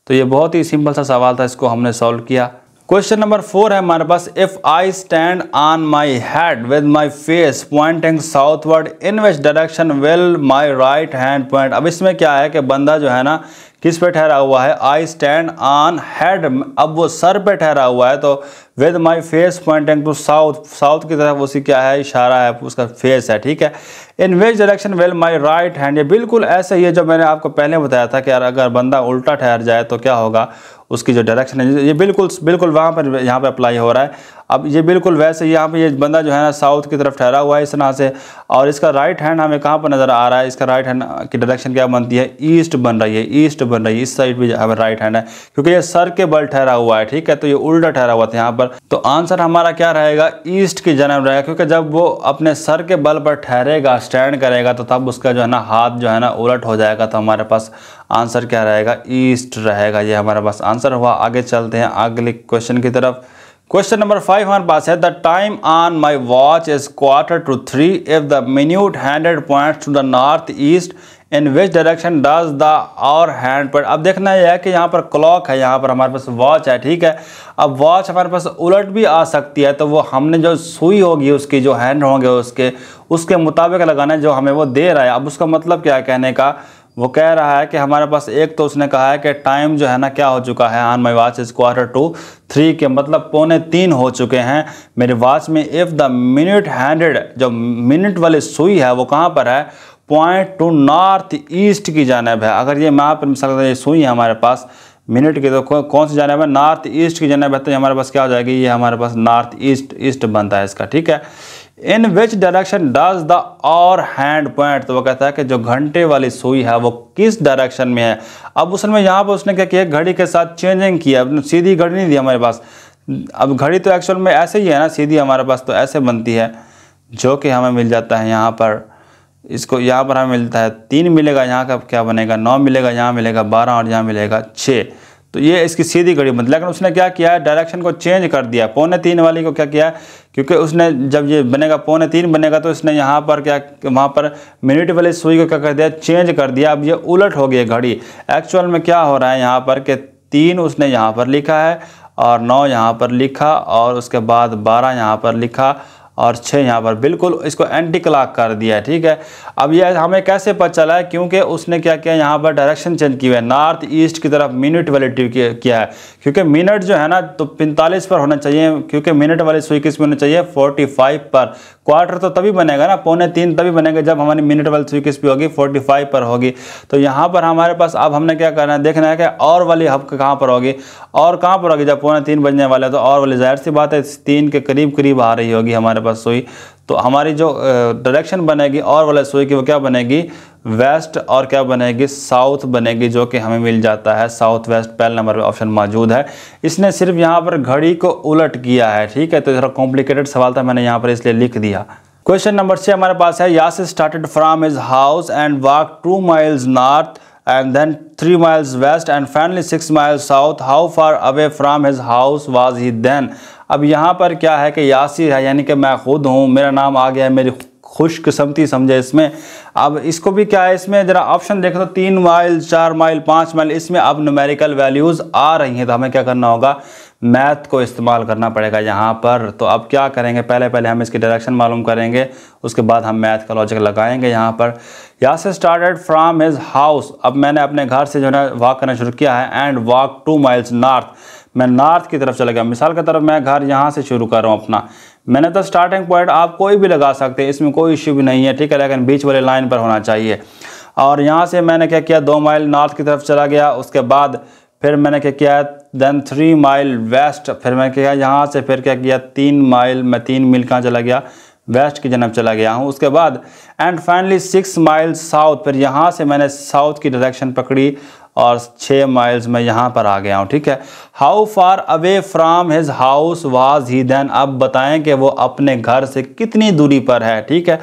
S1: तो ये बहुत ही सिंपल सा सवाल था इसको हमने सॉल्व किया क्वेश्चन नंबर फोर है हमारे पास if I stand on my head with my face pointing southward in which direction will my right hand point अब इसमें क्या है कि बंदा जो है ना किस पे ठहरा हुआ है आई स्टैंड ऑन हेड अब वो सर पे ठहरा हुआ है तो with my face pointing to south south की तरफ उसी क्या है इशारा है उसका फेस है ठीक है in which direction will my right hand ये बिल्कुल ऐसे ही है जो मैंने आपको पहले बताया था कि यार अगर बंदा उल्टा ठहर जाए तो क्या होगा उसकी जो डायरेक्शन है ये बिल्कुल बिल्कुल वहाँ पर यहाँ पर अप्लाई हो रहा है अब ये बिल्कुल वैसे ही यहाँ पे ये बंदा जो है ना साउथ की तरफ ठहरा हुआ है इस तरह से और इसका राइट हैंड हमें कहाँ पर नज़र आ रहा है इसका राइट हैंड की डायरेक्शन क्या बनती है ईस्ट बन रही है ईस्ट बन रही है इस साइड भी हमें राइट हैंड है क्योंकि ये सर के बल ठहरा हुआ है ठीक है तो ये उल्टा ठहरा हुआ था यहाँ पर तो आंसर हमारा क्या रहेगा ईस्ट की जन्म रहेगा क्योंकि जब वो अपने सर के बल पर ठहरेगा स्टैंड करेगा तो तब उसका जो है ना हाथ जो है ना उलट हो जाएगा तो हमारे पास आंसर क्या रहेगा ईस्ट रहेगा ये हमारे पास आंसर हुआ आगे चलते हैं अगले क्वेश्चन की तरफ क्वेश्चन नंबर फाइव हमारे पास है the time on my watch is quarter to three if the minute handed point to the north east in which direction does the hour hand पर अब देखना यह है कि यहाँ पर क्लॉक है यहाँ पर हमारे पास वॉच है ठीक है अब वॉच हमारे पास उलट भी आ सकती है तो वो हमने जो सुई होगी उसकी जो हैंड होंगे उसके उसके मुताबिक लगाना है जो हमें वो दे रहा है अब उसका मतलब क्या कहने का वो कह रहा है कि हमारे पास एक तो उसने कहा है कि टाइम जो है ना क्या हो चुका है on my watch is quarter to three के मतलब पौने तीन हो चुके हैं मेरे वॉच में इफ़ द मिनट हैंडेड जो मिनट वाली सुई है वो कहाँ पर है पॉइंट टू नॉर्थ ईस्ट की जानब है अगर ये मैप मिसाल ये सुई है हमारे पास मिनट की तो कौन सी जानब है नॉर्थ ईस्ट की जानब है तो हमारे पास क्या हो जाएगी ये हमारे पास नॉर्थ ईस्ट ईस्ट बनता है इसका ठीक है in which direction does the hour hand point तो वो कहता है कि जो घंटे वाली सुई है वो किस डायरेक्शन में है अब उसमें यहाँ पर उसने क्या किया घड़ी के साथ चेंजिंग किया सीधी घड़ी नहीं दी हमारे पास अब घड़ी तो एक्चुअल में ऐसे ही है ना सीधी हमारे पास तो ऐसे बनती है जो कि हमें मिल जाता है यहाँ पर इसको यहाँ पर हमें मिलता है तीन मिलेगा यहाँ का क्या बनेगा नौ मिलेगा यहाँ मिलेगा बारह और यहाँ मिलेगा छः तो ये इसकी सीधी घड़ी बनती लेकिन उसने क्या किया है डायरेक्शन को चेंज कर दिया पौने तीन वाली को क्या किया है क्योंकि उसने जब ये बनेगा पौने तीन बनेगा तो इसने यहाँ पर क्या वहाँ पर मिनट वाले सुई को क्या कर दिया चेंज कर दिया अब ये उलट हो गई घड़ी एक्चुअल में क्या हो रहा है यहाँ पर कि तीन उसने यहाँ पर लिखा है और नौ यहाँ पर लिखा और उसके बाद बारह यहाँ पर लिखा और छः यहाँ पर बिल्कुल इसको एंटी क्लाक कर दिया है ठीक है अब यह हमें कैसे पता चला है क्योंकि उसने क्या किया यहाँ पर डायरेक्शन चेंज की है नॉर्थ ईस्ट की तरफ मिनट ट्यू किया है क्योंकि मिनट जो है ना तो 45 पर होना चाहिए क्योंकि मिनट वाली सुई किस में होना चाहिए 45 पर क्वार्टर तो तभी बनेगा ना पौने तीन तभी बनेगा जब हमारी मिनट वाली सुई किस पर होगी 45 पर होगी तो यहाँ पर हमारे पास अब हमने क्या करना है देखना है कि और वाली हब कहाँ पर होगी और कहाँ पर होगी जब पौने तीन बजने वाले तो और वाली जाहिर सी बात है तीन के करीब करीब आ रही होगी हमारे पास सुई तो हमारी जो डायरेक्शन बनेगी और वाले सुई की वो क्या बनेगी वेस्ट और क्या बनेगी साउथ बनेगी जो कि हमें मिल जाता है साउथ वेस्ट पहले नंबर पे ऑप्शन मौजूद है इसने सिर्फ यहाँ पर घड़ी को उलट किया है ठीक है तो थोड़ा कॉम्प्लिकेटेड सवाल था मैंने यहाँ पर इसलिए लिख दिया क्वेश्चन नंबर छः हमारे पास है Yash started from his house and walk two miles north and then three miles west and finally six miles south how far away from his house was he then अब यहाँ पर क्या है कि यासिर है यानी कि मैं खुद हूँ मेरा नाम आ गया है मेरी खुशकस्मती समझे इसमें अब इसको भी क्या है इसमें ज़रा ऑप्शन देखें तो तीन माइल चार माइल पाँच माइल इसमें अब न्यूमेरिकल वैल्यूज़ आ रही हैं तो हमें क्या करना होगा मैथ को इस्तेमाल करना पड़ेगा यहाँ पर तो अब क्या करेंगे पहले पहले हम इसकी डायरेक्शन मालूम करेंगे उसके बाद हम मैथ का लॉजिक लगाएंगे यहाँ पर या से स्टार्टेड फ्राम हिज हाउस अब मैंने अपने घर से जो है वॉक करना शुरू किया है and walk two miles north मैं नॉर्थ की तरफ चला गया मिसाल के तरफ मैं घर यहाँ से शुरू कर रहा हूँ अपना मैंने तो स्टार्टिंग पॉइंट आप कोई भी लगा सकते हैं इसमें कोई इश्यू भी नहीं है ठीक है लेकिन बीच वाले लाइन पर होना चाहिए और यहाँ से मैंने क्या किया दो माइल नॉर्थ की तरफ चला गया उसके बाद फिर मैंने क्या किया देन थ्री माइल वेस्ट फिर मैंने क्या यहाँ से फिर क्या किया तीन माइल मैं तीन मील कहाँ चला गया वेस्ट की जन्म चला गया हूँ उसके बाद and finally six mile south फिर यहाँ से मैंने साउथ की डायरेक्शन पकड़ी और छः माइल्स में यहाँ पर आ गया हूँ ठीक है how far away from his house was he then अब बताएं कि वो अपने घर से कितनी दूरी पर है ठीक है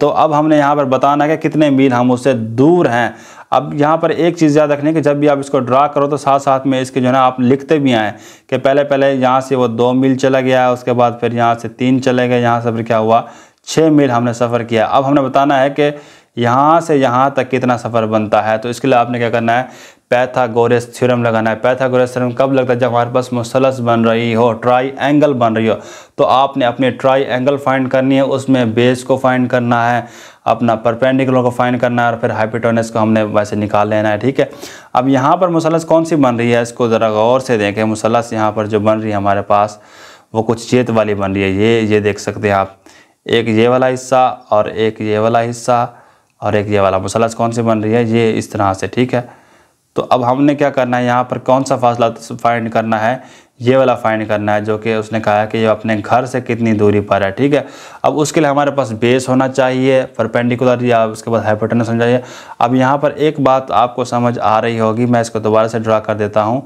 S1: तो अब हमने यहाँ पर बताना है कि कितने मील हम उससे दूर हैं अब यहाँ पर एक चीज़ याद रखने कि जब भी आप इसको ड्रा करो तो साथ साथ में इसके जो है ना आप लिखते भी आएँ कि पहले पहले यहाँ से वो दो मील चला गया उसके बाद फिर यहाँ से तीन चले गए यहाँ से फिर क्या हुआ छः मील हमने सफ़र किया अब हमने बताना है कि यहाँ से यहाँ तक कितना सफ़र बनता है तो इसके लिए आपने क्या करना है पैथागोरस थ्योरम लगाना है पैथागोरस थ्योरम कब लगता है जब हमारे पास मुसलस बन रही हो ट्राई एंगल बन रही हो तो आपने अपने ट्राई एंगल फाइंड करनी है उसमें बेस को फाइंड करना है अपना परपेंडिकुलर को फाइंड करना है और फिर हाइपोटोनस को हमने वैसे निकाल लेना है ठीक है अब यहाँ पर मुसलस कौन सी बन रही है इसको ज़रा गौर से देखें मुसलस यहाँ पर जो बन रही है हमारे पास वो कुछ चेत वाली बन रही है ये ये देख सकते हैं आप एक ये वाला हिस्सा और एक ये वाला हिस्सा और एक ये वाला मुसलस कौन सी बन रही है ये इस तरह से ठीक है तो अब हमने क्या करना है यहाँ पर कौन सा फासला फाइंड करना है ये वाला फाइंड करना है जो कि उसने कहा है कि ये अपने घर से कितनी दूरी पर है ठीक है अब उसके लिए हमारे पास बेस होना चाहिए परपेंडिकुलर या उसके बाद हाइपोटेनस होना चाहिए अब यहाँ पर एक बात आपको समझ आ रही होगी मैं इसको दोबारा से ड्रा कर देता हूँ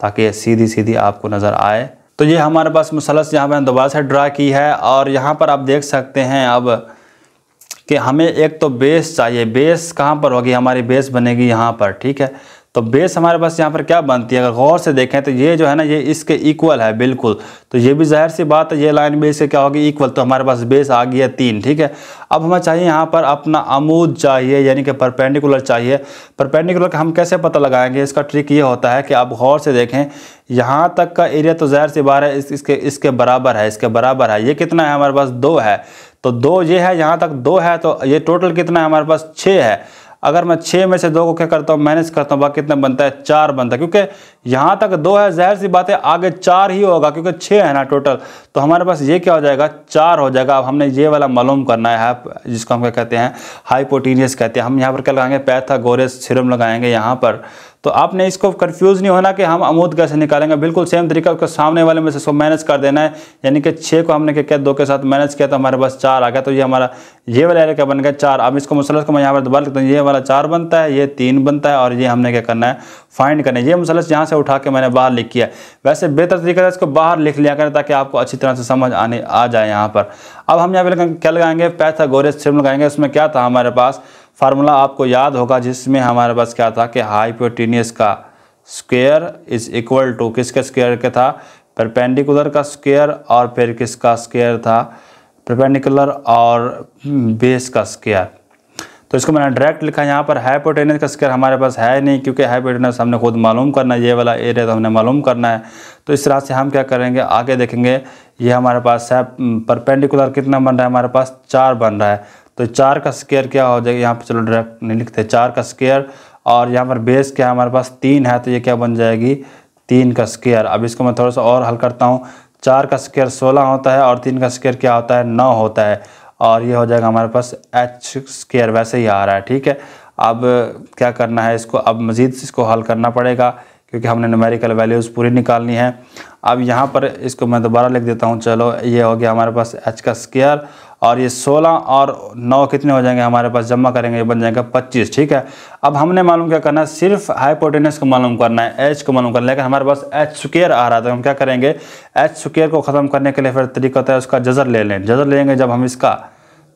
S1: ताकि ये सीधी सीधी आपको नज़र आए तो ये हमारे पास मुसलस यहाँ पर दोबारा से ड्रा की है और यहाँ पर आप देख सकते हैं अब कि हमें एक तो बेस चाहिए बेस कहाँ पर होगी हमारी बेस बनेगी यहाँ पर ठीक है तो बेस हमारे पास यहाँ पर क्या बनती है अगर गौर से देखें तो ये जो है ना ये इसके इक्वल है बिल्कुल तो ये भी जाहिर सी बात है ये लाइन बेस के क्या होगी इक्वल तो हमारे पास बेस आ गया तीन ठीक है अब हमें चाहिए यहाँ पर अपना आमूद चाहिए यानी कि परपेंडिकुलर चाहिए परपेंडिकुलर का हम कैसे पता लगाएंगे इसका ट्रिक ये होता है कि आप गौर से देखें यहाँ तक का एरिया तो ज़ाहिर सी बार है इस, इसके इसके बराबर है इसके बराबर है ये कितना है हमारे पास दो है तो दो ये है यहाँ तक दो है तो ये टोटल कितना है हमारे पास छः है अगर मैं छः में से दो को क्या करता हूँ मैनेज करता हूँ बाकी कितना बनता है चार बनता है क्योंकि यहाँ तक दो है जहर सी बात है आगे चार ही होगा क्योंकि छः है ना टोटल तो हमारे पास ये क्या हो जाएगा चार हो जाएगा अब हमने ये वाला मालूम करना है जिसको हम क्या कहते हैं हाइपोटीनियस कहते हैं हम यहाँ पर क्या लगाएंगे पैथागोरस सिरम लगाएंगे यहाँ पर तो आपने इसको कन्फ्यूज़ नहीं होना कि हम अमूद कैसे निकालेंगे बिल्कुल सेम तरीका उसको सामने वाले में से इसको मैनेज कर देना है यानी कि छः को हमने क्या किया दो के साथ मैनेज किया तो हमारे पास चार आ गया तो ये हमारा ये वाला एरिया क्या बन गया चार अब इसको मसलस को मैं यहाँ पर दोबारा लिखता हूँ ये वाला चार बनता है ये तीन बनता है और ये हमने क्या करना है फाइंड करना है ये मसलस यहाँ से उठा के मैंने बाहर लिख किया वैसे बेहतर तरीके से इसको बाहर लिख लिया करें ताकि आपको अच्छी तरह से समझ आने आ जाए यहाँ पर अब हम यहाँ पर क्या लगाएंगे पैथा गोरेज थ्योरम लगाएंगे उसमें क्या था हमारे पास फार्मूला आपको याद होगा जिसमें हमारे पास क्या था कि हाइपोटीनियस का स्क्वेयर इज इक्वल टू किसके स्क्वेयर के था परपेंडिकुलर का स्क्वेयर और फिर किसका स्क्वेयर था परपेंडिकुलर और हम्म, बेस का स्क्वेयर तो इसको मैंने डायरेक्ट लिखा यहाँ पर हाइपोटेनियस का स्क्वेयर हमारे पास है नहीं क्योंकि हाइपोटेनियस हमने खुद मालूम करना है ये वाला एरिया तो हमने मालूम करना है तो इस तरह से हम क्या करेंगे आगे देखेंगे ये हमारे पास है हम्म, परपेंडिकुलर कितना बन रहा है हमारे पास चार बन रहा है तो चार का स्केयर क्या हो जाएगा यहाँ पर चलो डायरेक्ट नहीं लिखते चार का स्केयर और यहाँ पर बेस क्या है हमारे पास तीन है तो ये क्या बन जाएगी तीन का स्केयर अब इसको मैं थोड़ा सा और हल करता हूँ चार का स्केयर सोलह होता है और तीन का स्केयर क्या होता है नौ होता है और ये हो जाएगा हमारे पास एच स्केयर वैसे ही आ रहा है ठीक है अब क्या करना है इसको अब मज़ीद इसको हल करना पड़ेगा क्योंकि हमने न्यूमेरिकल वैल्यूज़ पूरी निकालनी है अब यहाँ पर इसको मैं दोबारा लिख देता हूँ चलो ये हो गया हमारे पास एच का स्केयर और ये 16 और 9 कितने हो जाएंगे हमारे पास जमा करेंगे ये बन जाएगा 25 ठीक है अब हमने मालूम क्या करना है सिर्फ हाइपोटेनस को मालूम करना है एच को मालूम करना है लेकिन हमारे पास एच स्केयर आ रहा था तो हम क्या करेंगे एच स्क्र को ख़त्म करने के लिए फिर तरीका होता है उसका जजर ले लें जजर लेंगे जब हम इसका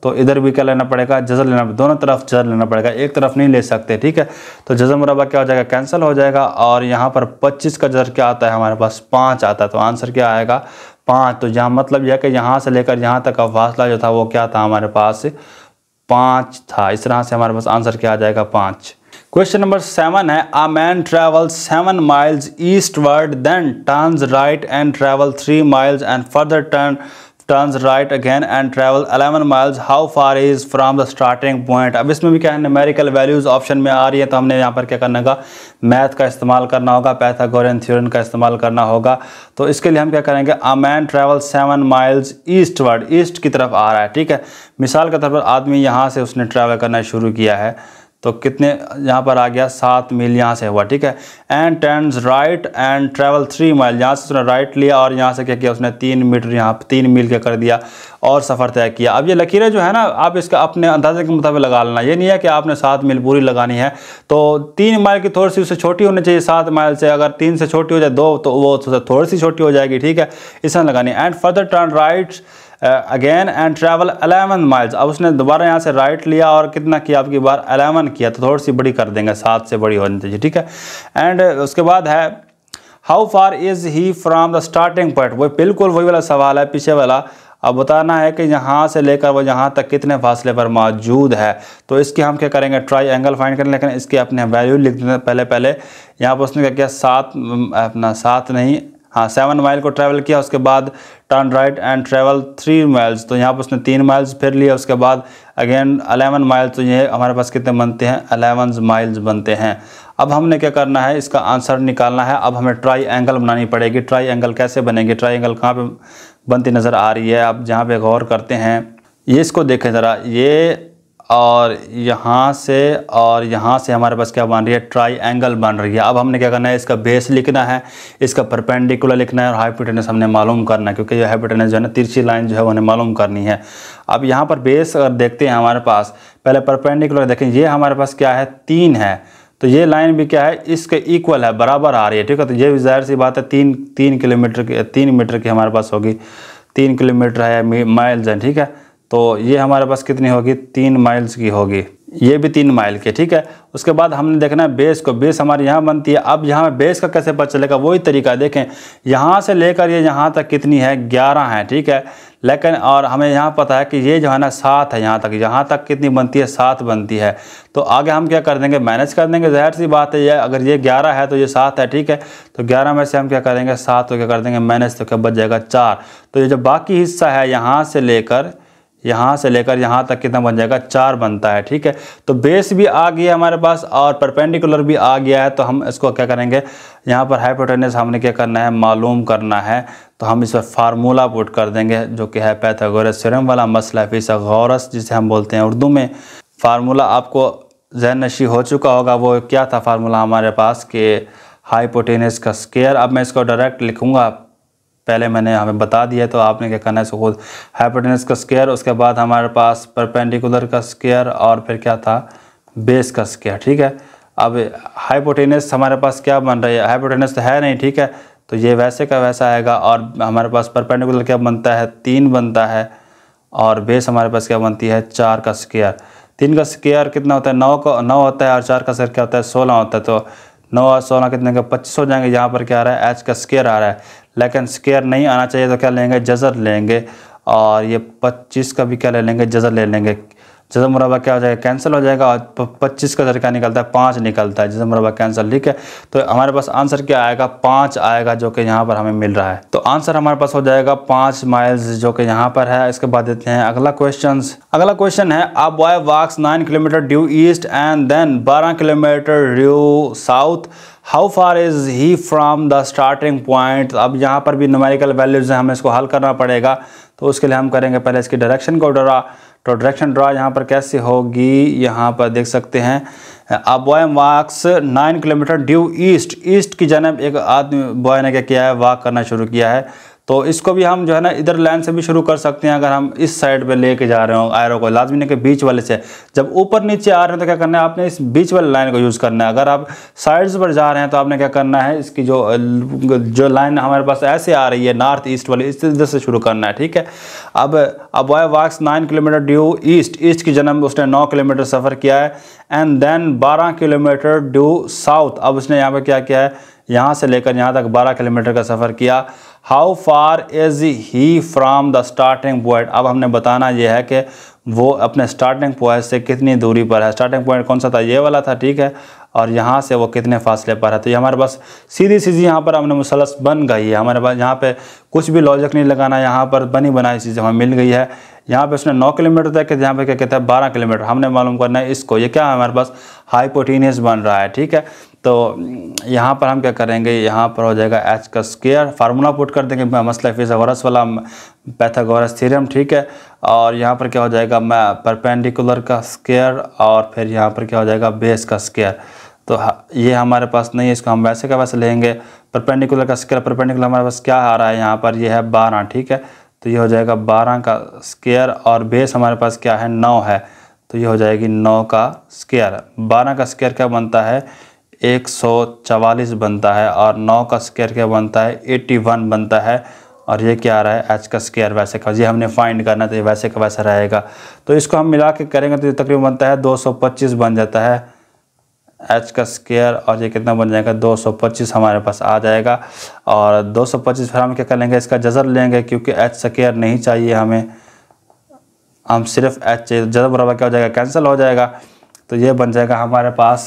S1: तो इधर भी क्या लेना पड़ेगा जजर लेना दोनों तरफ जजर लेना पड़ेगा एक तरफ नहीं ले सकते ठीक है तो जजर मुरबा क्या हो जाएगा कैंसिल हो जाएगा और यहाँ पर पच्चीस का जजर क्या आता है हमारे पास पाँच आता है तो आंसर क्या आएगा पाँच तो यहाँ मतलब यह कि यहाँ से लेकर यहाँ तक का फासला जो था वो क्या था हमारे पास पाँच था इस तरह से हमारे पास आंसर क्या आ जाएगा पाँच क्वेश्चन नंबर सेवन है a man travel seven miles eastward then turns right and travel three miles and further turn turns right again and travel 11 miles how far is from the starting point अब इसमें भी क्या है numerical values option में आ रही है तो हमने यहाँ पर क्या करना होगा मैथ का इस्तेमाल करना होगा पैथागोरियन थ्योरम का इस्तेमाल करना होगा तो इसके लिए हम क्या करेंगे a man travel seven miles eastward east की तरफ आ रहा है ठीक है मिसाल के तौर पर आदमी यहाँ से उसने ट्रैवल करना शुरू किया है तो कितने यहाँ पर आ गया सात मील यहाँ से हुआ ठीक है and turns right and travel three mile यहाँ से उसने राइट लिया और यहाँ से क्या किया उसने तीन मीटर यहाँ तीन मील के कर दिया और सफ़र तय किया अब ये लकीरें जो है ना आप इसका अपने अंदाजे के मुताबिक लगा लेना ये नहीं है कि आपने सात मील पूरी लगानी है तो तीन माइल की थोड़ी सी उससे छोटी होनी चाहिए सात माइल से अगर तीन से छोटी हो जाए दो तो वो थोड़ी सी छोटी हो जाएगी ठीक है इस लगानी and further turn right again and travel eleven miles अब उसने दोबारा यहाँ से राइट लिया और कितना किया आपकी बार अलेवन किया तो थोड़ी सी बड़ी कर देंगे सात से बड़ी होनी चाहिए ठीक है एंड uh, उसके बाद है how far is he from the starting point वो बिल्कुल वही वाला सवाल है पीछे वाला अब बताना है कि यहाँ से लेकर वो यहाँ तक कितने फासले पर मौजूद है तो इसकी हम क्या करेंगे ट्राई एंगल फाइंड करें लेकिन इसकी अपने वैल्यू लिख देते पहले पहले यहाँ पर उसने क्या किया सात अपना सात नहीं हाँ सेवन माइल को ट्रैवल किया उसके बाद turn right and travel three miles तो यहाँ पर उसने तीन माइल्स फिर लिया उसके बाद अगेन अलेवन माइल्स तो ये हमारे पास कितने बनते हैं अलेवन माइल्स बनते हैं अब हमने क्या करना है इसका आंसर निकालना है अब हमें ट्राई एंगल बनानी पड़ेगी ट्राई एंगल कैसे बनेगी ट्राई एंगल कहाँ पर बनती नज़र आ रही है आप जहाँ पर गौर करते हैं ये इसको देखें ज़रा ये और यहाँ से और यहाँ से हमारे पास क्या बन रही है ट्राई एंगल बन रही है अब हमने क्या करना है इसका बेस लिखना है इसका परपेंडिकुलर लिखना है और हाइपोटेनस हमने मालूम करना है क्योंकि ये हाइपोटेनस जो है ना तिरछी लाइन जो है उन्हें मालूम करनी है अब यहाँ पर बेस अगर देखते हैं हमारे पास पहले परपेंडिकुलर देखें ये हमारे पास क्या है तीन है तो ये लाइन भी क्या है इसके इक्वल है बराबर आ रही है ठीक है तो ये जाहिर सी बात है तीन तीन किलोमीटर की तीन मीटर की हमारे पास होगी तीन किलोमीटर है माइल्स हैं ठीक है तो ये हमारे पास कितनी होगी तीन माइल्स की होगी ये भी तीन माइल की ठीक है उसके बाद हमने देखना है बेस को बेस हमारे यहाँ बनती है अब यहाँ बेस का कैसे पता चलेगा वही तरीका देखें यहाँ से लेकर ये यहाँ तक कितनी है ग्यारह है ठीक है लेकिन और हमें यहाँ पता है कि ये जो है ना सात है यहाँ तक यहाँ तक कितनी बनती है सात बनती है तो आगे हम क्या कर देंगे मैनेज कर देंगे जहर सी बात है ये अगर ये ग्यारह है तो ये सात है ठीक है तो ग्यारह में से हम क्या करेंगे सात को क्या कर देंगे मैनेज तो क्या बच जाएगा चार तो ये जो बाकी हिस्सा है यहाँ से लेकर यहाँ से लेकर यहाँ तक कितना बन जाएगा चार बनता है ठीक है तो बेस भी आ गया हमारे पास और परपेंडिकुलर भी आ गया है तो हम इसको क्या करेंगे यहाँ पर हाइपोटेनस हमने क्या करना है मालूम करना है तो हम इस पर फार्मूला पुट कर देंगे जो कि है पैथागोरस सिरम वाला मसला गौरस जिसे हम बोलते हैं उर्दू में फार्मूला आपको जहन नशी हो चुका होगा वो क्या था फार्मूला हमारे पास कि हाइपोटेनस का स्केयर अब मैं इसको डायरेक्ट लिखूँगा पहले मैंने हमें बता दिया तो आपने क्या करना है सो खुद हाइपोटेनस का स्केयर उसके बाद हमारे पास परपेंडिकुलर का स्केयर और फिर क्या था बेस का स्केयर ठीक है अब हाइपोटेनस हमारे पास क्या बन रही है हाइपोटेनस तो है नहीं ठीक है तो ये वैसे का वैसा आएगा और हमारे पास परपेंडिकुलर क्या बनता है तीन बनता है और बेस हमारे पास क्या बनती है चार का स्केयर तीन का स्केयर कितना होता है नौ का नौ होता है और चार का स्केयर क्या होता है सोलह होता है तो नौ और सोलह कितने का पच्चीस हो जाएंगे यहाँ पर क्या आ रहा है एच का स्केयर आ रहा है लेकिन स्केयर नहीं आना चाहिए तो क्या लेंगे जज़र लेंगे और ये पच्चीस का भी क्या ले लेंगे जज़र ले लेंगे जजम मुरबा क्या हो जाएगा कैंसिल हो जाएगा और पच्चीस का जर क्या निकलता है पाँच निकलता है जजम मुरबा कैंसिल ठीक है तो हमारे पास आंसर क्या आएगा पाँच आएगा जो कि यहाँ पर हमें मिल रहा है तो आंसर हमारे पास हो जाएगा पाँच माइल्स जो कि यहाँ पर है इसके बाद देते हैं अगला क्वेश्चन अगला क्वेश्चन है अब Y walks nine kilometre due east and then बारह kilometre due south how far is he from the starting point अब यहाँ पर भी नोमेरिकल वैल्यूज़ हैं हमें इसको हल करना पड़ेगा तो उसके लिए हम करेंगे पहले इसकी डायरेक्शन को डरा तो डायरेक्शन ड्रा यहाँ पर कैसे होगी यहाँ पर देख सकते हैं अब boy walks nine kilometre due east east की जानब एक आदमी बॉय ने क्या किया है वॉक करना शुरू किया है तो इसको भी हम जो है ना इधर लाइन से भी शुरू कर सकते हैं अगर हम इस साइड पे लेके जा रहे हो आयरों को लाजमी नहीं के बीच वाले से जब ऊपर नीचे आ रहे हैं तो क्या करना है आपने इस बीच वाले लाइन को यूज़ करना है अगर आप साइड्स पर जा रहे हैं तो आपने क्या करना है इसकी जो जो लाइन हमारे पास ऐसे आ रही है नॉर्थ ईस्ट वाली इस इधर से शुरू करना है ठीक है अब अब Y walks nine kilometre due east east की जन्म उसने नौ किलोमीटर सफ़र किया है एंड देन बारह किलोमीटर ड्यू साउथ अब उसने यहाँ पर क्या किया है यहाँ से लेकर यहाँ तक बारह किलोमीटर का सफ़र किया how far is he from the starting point अब हमने बताना यह है कि वो अपने स्टार्टिंग पॉइंट से कितनी दूरी पर है स्टार्टिंग पॉइंट कौन सा था ये वाला था ठीक है और यहाँ से वो कितने फासले पर है तो ये हमारे पास सीधी सीधी यहाँ पर हमने मुसलस बन गई है हमारे पास यहाँ पे कुछ भी लॉजिक नहीं लगाना यहाँ पर बनी बनाई चीज़ हमें मिल गई है यहाँ पे उसने 9 किलोमीटर तक किया यहाँ पे क्या कहता है 12 किलोमीटर हमने मालूम करना है इसको ये क्या है हमारे पास हाइपोटीनियस बन रहा है ठीक है तो यहाँ पर हम क्या करेंगे यहाँ पर हो जाएगा एच का स्केयर फार्मूला पुट कर देंगे मसला फीसागोरस वाला पैथागोरस थीरम ठीक है और यहाँ पर क्या हो जाएगा मैं परपेंडिकुलर का स्केयर और फिर यहाँ पर क्या हो जाएगा बेस का स्केयर तो ये हमारे पास नहीं है इसको हम वैसे का वैसे लेंगे परपेंडिकुलर का स्केयर परपेंडिकुलर हमारे पास क्या आ रहा है यहाँ पर ये है बारह ठीक है तो ये हो जाएगा बारह का स्केयर और बेस हमारे पास क्या है नौ है तो ये हो जाएगी नौ का स्केयर बारह का स्केयर क्या बनता है एक सौ चवालीस बनता है और नौ का स्क्वायर क्या बनता है एट्टी वन बनता है और ये क्या आ रहा है एच का स्केयर वैसे का ये हमने फाइंड करना था ये वैसे का वैसा रहेगा तो इसको हम मिला के करेंगे तो ये तकरीबन बनता है दो सौ पच्चीस बन जाता है एच का स्केयर और ये कितना बन जाएगा 225 हमारे पास आ जाएगा और 225 फिर हम क्या कर लेंगे इसका जजर लेंगे क्योंकि एच स्केयर नहीं चाहिए हमें हम सिर्फ एच चाहिए जजर बराबर क्या हो जाएगा कैंसिल हो जाएगा तो ये बन जाएगा हमारे पास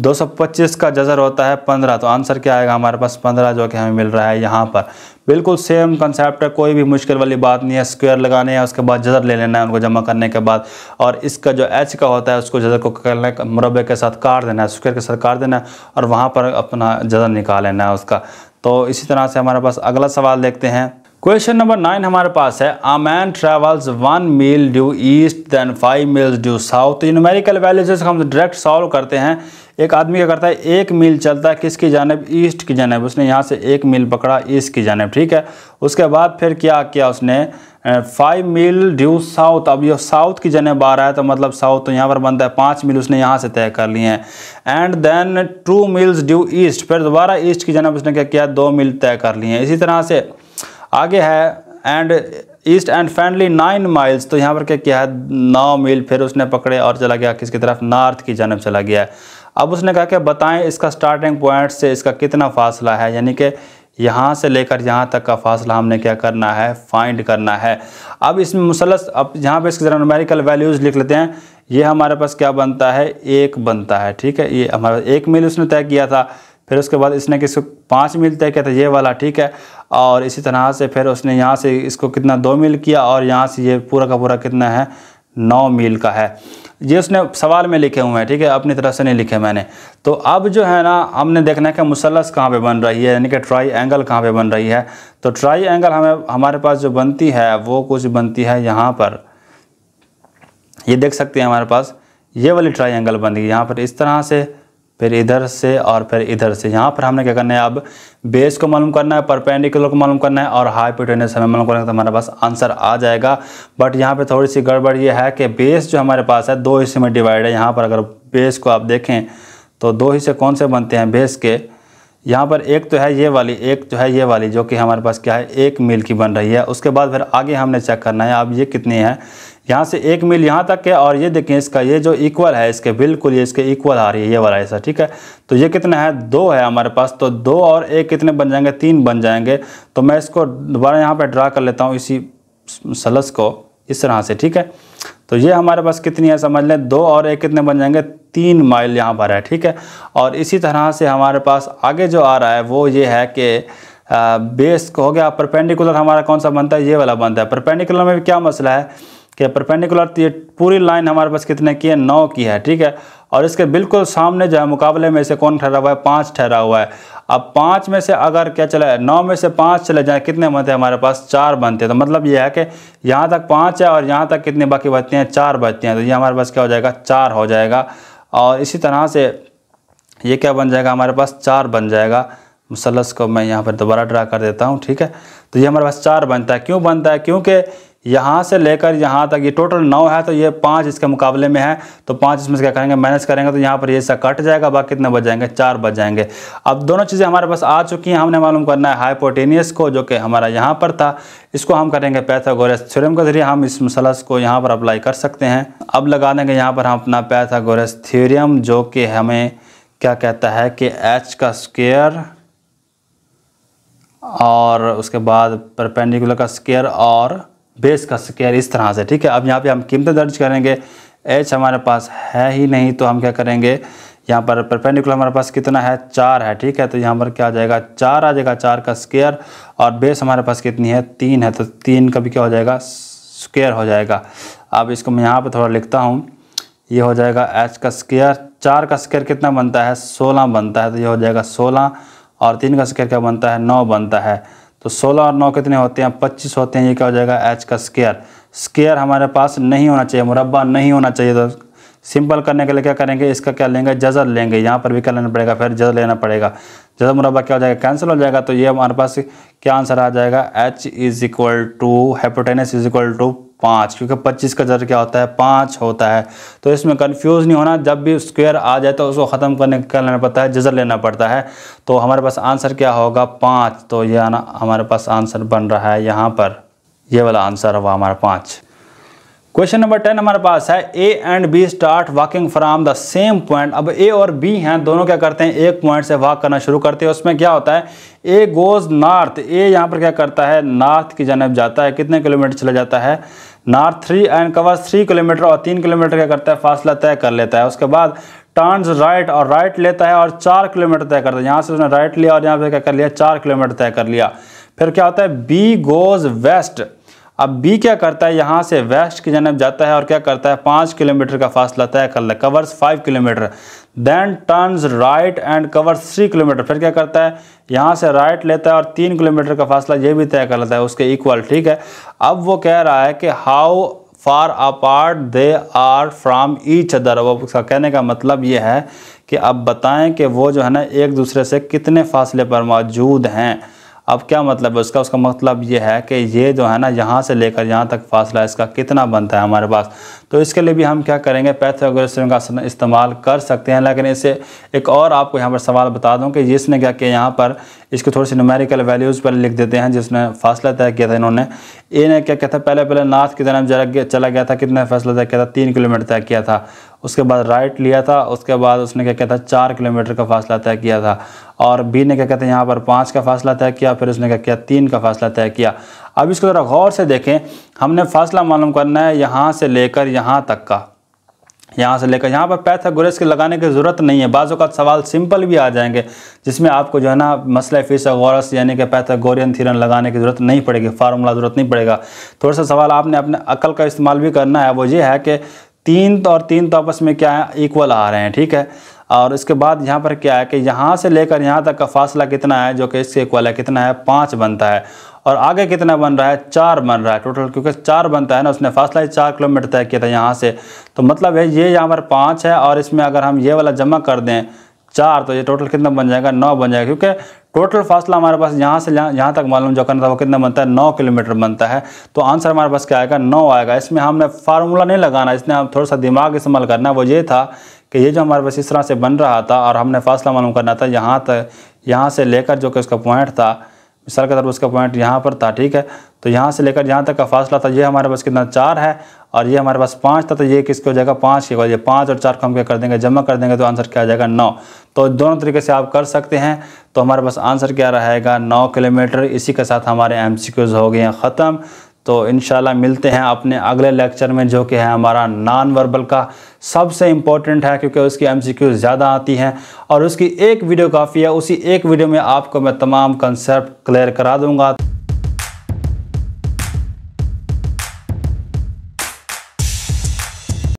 S1: 225 का जजर होता है 15 तो आंसर क्या आएगा हमारे पास 15 जो कि हमें मिल रहा है यहाँ पर बिल्कुल सेम कंसेप्ट है कोई भी मुश्किल वाली बात नहीं है स्क्वायर लगाने हैं उसके बाद जजर ले लेना है उनको जमा करने के बाद और इसका जो एच का होता है उसको जजर को करना मुरबे के साथ काट देना है स्क्वेयर के साथ काट देना है और वहाँ पर अपना जजर निकाल लेना है उसका तो इसी तरह से हमारे पास अगला सवाल देखते हैं क्वेश्चन नंबर नाइन हमारे पास है a man travels one mile due east then five mile due south ये न्यूमेरिकल वैल्यूज हम डायरेक्ट सॉल्व करते हैं एक आदमी क्या करता है एक मील चलता है किसकी जानब ईस्ट की जानब उसने यहाँ से एक मील पकड़ा ईस्ट की जानब ठीक है उसके बाद फिर क्या किया उसने फाइव मील ड्यू साउथ अब ये साउथ की जनेब आ रहा है तो मतलब साउथ तो यहाँ पर बनता है पाँच मील उसने यहाँ से तय कर लिए हैं and then two miles due east फिर दोबारा ईस्ट की जनेब उसने क्या किया दो मील तय कर लिए हैं इसी तरह से आगे है and east and friendly nine miles तो यहाँ पर क्या किया है नौ मील फिर उसने पकड़े और चला गया किसकी तरफ नॉर्थ की जानब चला गया है अब उसने कहा कि बताएं इसका स्टार्टिंग पॉइंट से इसका कितना फासला है यानी कि यहाँ से लेकर यहाँ तक का फासला हमने क्या करना है फाइंड करना है अब इसमें मुसलस अब यहाँ पर इसके ज़रा नोमेरिकल वैल्यूज़ लिख लेते हैं ये हमारे पास क्या बनता है एक बनता है ठीक है ये हमारा एक मील उसने तय किया था फिर उसके बाद इसने किस पाँच मील तय किया था ये वाला ठीक है और इसी तरह से फिर उसने यहाँ से इसको कितना दो मील किया और यहाँ से ये पूरा का पूरा कितना है नौ मील का है ये उसने सवाल में लिखे हुए हैं ठीक है अपनी तरफ से नहीं लिखे मैंने तो अब जो है ना हमने देखना है कि मुसलस कहाँ पे बन रही है यानी कि ट्राई एंगल कहाँ पे बन रही है तो ट्राई एंगल हमें हमारे पास जो बनती है वो कुछ बनती है यहाँ पर ये देख सकते हैं हमारे पास ये वाली ट्राई एंगल बन गई यहाँ पर इस तरह से फिर इधर से और फिर इधर से यहाँ पर हमने क्या करना है अब बेस को मालूम करना है परपेंडिकुलर को मालूम करना है और हाईपोटेनस हमें मालूम करना है तो हमारे पास आंसर आ जाएगा बट यहाँ पे थोड़ी सी गड़बड़ ये है कि बेस जो हमारे पास है दो हिस्से में डिवाइड है यहाँ पर अगर बेस को आप देखें तो दो हिस्से कौन से बनते हैं बेस के यहाँ पर एक तो है ये वाली एक जो तो है ये वाली जो कि हमारे पास क्या है एक मील की बन रही है उसके बाद फिर आगे हमने चेक करना है अब ये कितनी है यहाँ से एक मील यहाँ तक है और ये देखें इसका ये जो इक्वल है इसके बिल्कुल ये इसके इक्वल आ रही है ये वाला ऐसा ठीक है तो ये कितना है दो है हमारे पास तो दो और एक कितने बन जाएंगे तीन बन जाएंगे तो मैं इसको दोबारा यहाँ पर ड्रा कर लेता हूँ इसी सलस को इस तरह से ठीक है तो ये हमारे पास कितनी है समझ लें दो और एक कितने बन जाएंगे तीन माइल यहाँ पर है ठीक है और इसी तरह से हमारे पास आगे जो आ रहा है वो ये है कि बेस को हो गया परपेंडिकुलर हमारा कौन सा बनता है ये वाला बनता है परपेंडिकुलर में भी क्या मसला है कि परपेंडिकुलर तो ये पूरी लाइन हमारे पास कितने की है नौ की है ठीक है और इसके बिल्कुल सामने जो है मुकाबले में इसे कौन ठहरा हुआ है पाँच ठहरा हुआ है अब पाँच में से अगर क्या चला नौ में से पाँच चले जाए कितने बनते हैं हमारे पास चार बनते हैं तो मतलब ये है कि यहाँ तक पाँच है और यहाँ तक कितने बाकी बचते हैं चार बचते हैं तो ये हमारे पास क्या हो जाएगा चार हो जाएगा और इसी तरह से ये क्या बन जाएगा हमारे पास चार बन जाएगा मुसलस को मैं यहाँ पर दोबारा ड्रा कर देता हूँ ठीक है तो ये हमारे पास चार बनता है क्यों बनता है क्योंकि यहाँ से लेकर यहाँ तक ये टोटल नौ है तो ये पाँच इसके मुकाबले में है तो पाँच इसमें से क्या करेंगे माइनस करेंगे तो यहाँ पर ये सब कट जाएगा बाकी कितने बच जाएंगे चार बच जाएंगे अब दोनों चीज़ें हमारे पास आ चुकी हैं हमने मालूम करना है हाइपोटेनियस को जो कि हमारा यहाँ पर था इसको हम करेंगे पैथागोरस थ्योरम के जरिए हम इस मसलस को यहाँ पर अप्लाई कर सकते हैं अब लगा देंगे यहाँ पर हम अपना पैथागोरस थ्योरम जो कि हमें क्या कहता है कि एच का स्क्वेयर और उसके बाद परपेंडिकुलर का स्केयर और बेस का स्केयर इस तरह से ठीक है अब यहाँ पे हम कीमतें दर्ज करेंगे एच हमारे पास है ही नहीं तो हम क्या करेंगे यहाँ पर परपेंडिकुलर हमारे पास कितना है चार है ठीक है तो यहाँ पर क्या आ जाएगा चार आ जाएगा चार का स्केयर और बेस हमारे पास कितनी है तीन है तो तीन का भी क्या हो जाएगा स्केयर हो जाएगा अब इसको मैं यहाँ पर थोड़ा लिखता हूँ ये हो जाएगा एच का स्केयर चार का स्केयर कितना बनता है सोलह बनता है तो ये हो जाएगा सोलह और तीन का स्केयर क्या बनता है नौ बनता है तो सोलह और नौ कितने होते हैं पच्चीस होते हैं ये क्या हो जाएगा एच का स्केयर स्केयर हमारे पास नहीं होना चाहिए मुरबा नहीं होना चाहिए तो सिंपल करने के लिए क्या करेंगे इसका क्या लेंगे जजर लेंगे यहाँ पर भी क्या लेना पड़ेगा फिर जजर लेना पड़ेगा ज़्यादा मुरबा क्या हो जाएगा कैंसिल हो जाएगा तो ये हमारे पास क्या आंसर आ जाएगा H is equal to hypotenuse is equal to पाँच क्योंकि पच्चीस का जर क्या होता है पाँच होता है तो इसमें कन्फ्यूज़ नहीं होना जब भी स्क्वेयर आ जाए तो उसको ख़त्म करने का लेना पड़ता है जजर लेना पड़ता है तो हमारे पास आंसर क्या होगा पाँच तो ये आना हमारे पास आंसर बन रहा है यहाँ पर ये वाला आंसर होगा हमारा पाँच क्वेश्चन नंबर टेन हमारे पास है A and B start walking from the same point अब ए और बी हैं दोनों क्या करते हैं एक पॉइंट से वॉक करना शुरू करते हैं उसमें क्या होता है ए गोज नॉर्थ ए यहाँ पर क्या करता है नॉर्थ की जानब जाता है कितने किलोमीटर चला जाता है north three and covers three kilometre और तीन किलोमीटर क्या करता है फासला तय कर लेता है उसके बाद टर्न्स राइट और राइट लेता है और चार किलोमीटर तय करता है यहाँ से उसने राइट लिया और यहाँ पर क्या कर लिया चार किलोमीटर तय कर लिया फिर क्या होता है बी गोज वेस्ट अब बी क्या करता है यहाँ से वेस्ट की जनब जाता है और क्या करता है पाँच किलोमीटर का फासला तय कर ले covers five kilometre then turns right and covers three kilometre फिर क्या करता है यहाँ से राइट लेता है और तीन किलोमीटर का फासला ये भी तय कर लेता है उसके इक्वल ठीक है अब वो कह रहा है कि how far apart they are from each other वो उसका कहने का मतलब ये है कि अब बताएं कि वो जो है ना एक दूसरे से कितने फासले पर मौजूद हैं अब क्या मतलब है उसका उसका मतलब ये है कि ये जो है ना यहाँ से लेकर यहाँ तक फासला इसका कितना बनता है हमारे पास तो इसके लिए भी हम क्या करेंगे पैथोग्रेस का इस्तेमाल कर सकते हैं लेकिन इसे एक और आपको यहाँ पर सवाल बता दूँ कि जिसने क्या किया यहाँ पर इसके थोड़ी सी नुमेरिकल वैल्यूज़ पर लिख देते हैं जिसने फासला तय किया था इन्होंने ए ने क्या कहता था पहले पहले नाथ की तरफ चला गया था कितना फैसला तय किया था तीन किलोमीटर तय किया था उसके बाद राइट लिया था उसके बाद उसने क्या कहता है चार किलोमीटर का फासला तय किया था और बी ने क्या कहते हैं यहाँ पर पाँच का फासला तय किया फिर उसने क्या किया तीन का फासला तय किया अब इसको ज़रा गौर से देखें हमने फासला मालूम करना है यहाँ से लेकर यहाँ तक का यहाँ से लेकर यहाँ पर गुरेज के लगाने की ज़रूरत नहीं है बाज़ का सवाल सिंपल भी आ जाएंगे जिसमें आपको जो है ना मसला गौरस यानी कि गोरियन थीरन लगाने की ज़रूरत नहीं पड़ेगी फार्मूला ज़रूरत नहीं पड़ेगा थोड़ा सा सवाल आपने अपने अकल का इस्तेमाल भी करना है वो ये है कि तीन तो और तीन तो आपस में क्या है इक्वल आ रहे हैं ठीक है और इसके बाद यहाँ पर क्या है कि यहाँ से लेकर यहाँ तक का फासला कितना है जो कि इससे इक्वल है कितना है पाँच बनता है और आगे कितना बन रहा है चार बन रहा है टोटल क्योंकि चार बनता है ना उसने फासला ही चार किलोमीटर तय किया था यहाँ से तो मतलब है ये यहाँ पर पाँच है और इसमें अगर हम ये वाला जमा कर दें चार तो ये टोटल कितना बन जाएगा नौ बन जाएगा क्योंकि टोटल फासला हमारे पास यहाँ से यहाँ तक मालूम जो करना था वो कितना बनता है नौ किलोमीटर बनता है तो आंसर हमारे पास क्या आएगा नौ आएगा इसमें हमने फार्मूला नहीं लगाना इसने हम थोड़ा सा दिमाग इस्तेमाल करना वो ये था कि ये जो हमारे पास इस तरह से बन रहा था और हमने फासला मालूम करना था यहाँ तक यहाँ से लेकर जो कि उसका पॉइंट था मिसाल के तौर पर उसका पॉइंट यहाँ पर था ठीक है तो यहाँ से लेकर यहाँ तक का फासला था ये हमारे पास कितना चार है और ये हमारे पास पाँच था तो ये किसके हो जाएगा पाँच के बाद ये पाँच और चार को हम क्या कर देंगे जमा कर देंगे तो आंसर क्या आ जाएगा नौ तो दोनों तरीके से आप कर सकते हैं तो हमारे पास आंसर क्या रहेगा नौ किलोमीटर इसी के साथ हमारे एम हो गए हैं ख़त्म तो इन मिलते हैं अपने अगले लेक्चर में जो कि है हमारा नॉन वर्बल का सबसे इम्पॉर्टेंट है क्योंकि उसकी एम ज़्यादा आती हैं और उसकी एक वीडियो काफ़ी है उसी एक वीडियो में आपको मैं तमाम कंसेप्ट क्लियर करा दूँगा